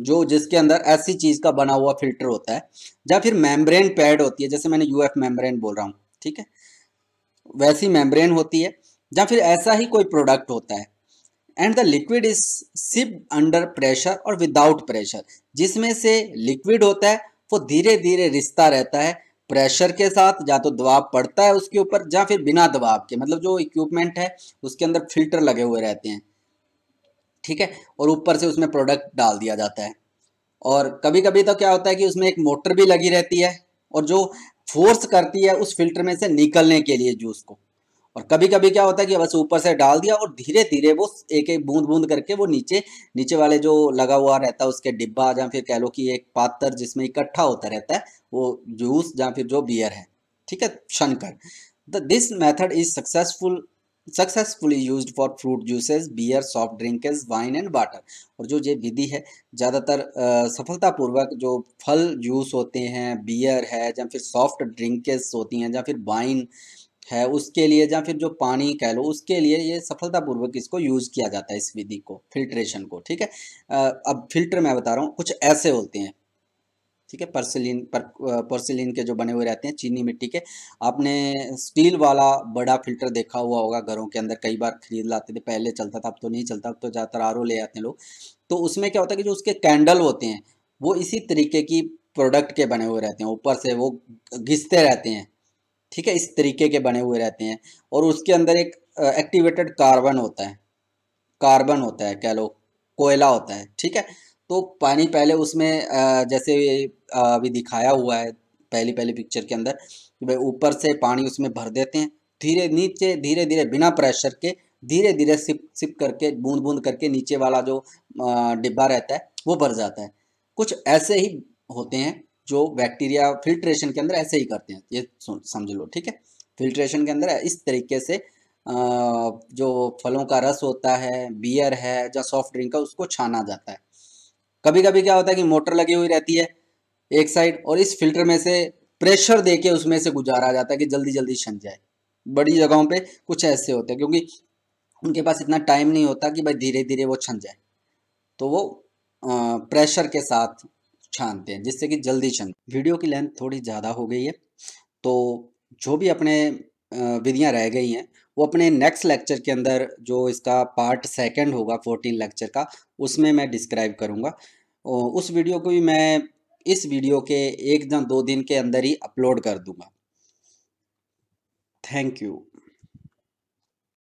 जो जिसके अंदर ऐसी चीज़ का बना हुआ फिल्टर होता है या फिर मेम्ब्रेन पैड होती है जैसे मैंने यू मेम्ब्रेन बोल रहा हूँ ठीक है वैसी मेम्ब्रेन होती है या फिर ऐसा ही कोई प्रोडक्ट होता है and the liquid is seep under pressure और विदाउट प्रेशर जिसमें से लिक्विड होता है वो धीरे धीरे रिश्ता रहता है प्रेशर के साथ या तो दबाव पड़ता है उसके ऊपर या फिर बिना दबाव के मतलब जो इक्विपमेंट है उसके अंदर फिल्टर लगे हुए रहते हैं ठीक है और ऊपर से उसमें प्रोडक्ट डाल दिया जाता है और कभी कभी तो क्या होता है कि उसमें एक मोटर भी लगी रहती है और जो फोर्स करती है उस फिल्टर में से निकलने के लिए जूस को और कभी कभी क्या होता है कि बस ऊपर से डाल दिया और धीरे धीरे वो एक एक बूंद बूंद करके वो नीचे नीचे वाले जो लगा हुआ रहता है उसके डिब्बा या फिर कह लो कि एक पात्र जिसमें इकट्ठा होता रहता है वो जूस या फिर जो बियर है ठीक है शनकर this method is successful successfully use for fruit juices beer soft drinks wine and water और जो ये विधि है ज़्यादातर सफलतापूर्वक जो फल जूस होते हैं बियर है या फिर सॉफ्ट ड्रिंकेस होती हैं या फिर वाइन है उसके लिए या फिर जो पानी कह लो उसके लिए ये सफलतापूर्वक इसको यूज़ किया जाता है इस विधि को फिल्ट्रेशन को ठीक है अब फिल्टर मैं बता रहा हूँ कुछ ऐसे होते हैं ठीक है परसिलिन पर के जो बने हुए रहते हैं चीनी मिट्टी के आपने स्टील वाला बड़ा फिल्टर देखा हुआ होगा घरों के अंदर कई बार खरीद लाते थे पहले चलता था अब तो नहीं चलता अब तो ज़्यादातर आर ले आते हैं लोग तो उसमें क्या होता है कि जो उसके कैंडल होते हैं वो इसी तरीके की प्रोडक्ट के बने हुए रहते हैं ऊपर से वो घिसते रहते हैं ठीक है इस तरीके के बने हुए रहते हैं और उसके अंदर एक एक्टिवेटेड कार्बन होता है कार्बन होता है कह लो कोयला होता है ठीक है तो पानी पहले उसमें जैसे अभी दिखाया हुआ है पहली पहली पिक्चर के अंदर कि भाई ऊपर से पानी उसमें भर देते हैं धीरे नीचे धीरे धीरे बिना प्रेशर के धीरे धीरे सिप सिप करके बूंद बूंद करके नीचे वाला जो डिब्बा रहता है वो भर जाता है कुछ ऐसे ही होते हैं जो बैक्टीरिया फिल्ट्रेशन के अंदर ऐसे ही करते हैं ये समझ लो ठीक है फिल्ट्रेशन के अंदर इस तरीके से जो फलों का रस होता है बियर है या सॉफ्ट ड्रिंक है उसको छाना जाता है कभी कभी क्या होता है कि मोटर लगी हुई रहती है एक साइड और इस फिल्टर में से प्रेशर दे के उसमें से गुजारा जाता है कि जल्दी जल्दी छन जाए बड़ी जगहों पे कुछ ऐसे होते हैं क्योंकि उनके पास इतना टाइम नहीं होता कि भाई धीरे धीरे वो छन जाए तो वो आ, प्रेशर के साथ छानते हैं जिससे कि जल्दी छन वीडियो की लेंथ थोड़ी ज़्यादा हो गई है तो जो भी अपने विधियाँ रह गई हैं वो अपने नेक्स्ट लेक्चर के अंदर जो इसका पार्ट सेकंड होगा फोर्टीन लेक्चर का उसमें मैं डिस्क्राइब करूँगा और तो उस वीडियो को भी मैं इस वीडियो के एक दिन दो दिन के अंदर ही अपलोड कर दूंगा थैंक यू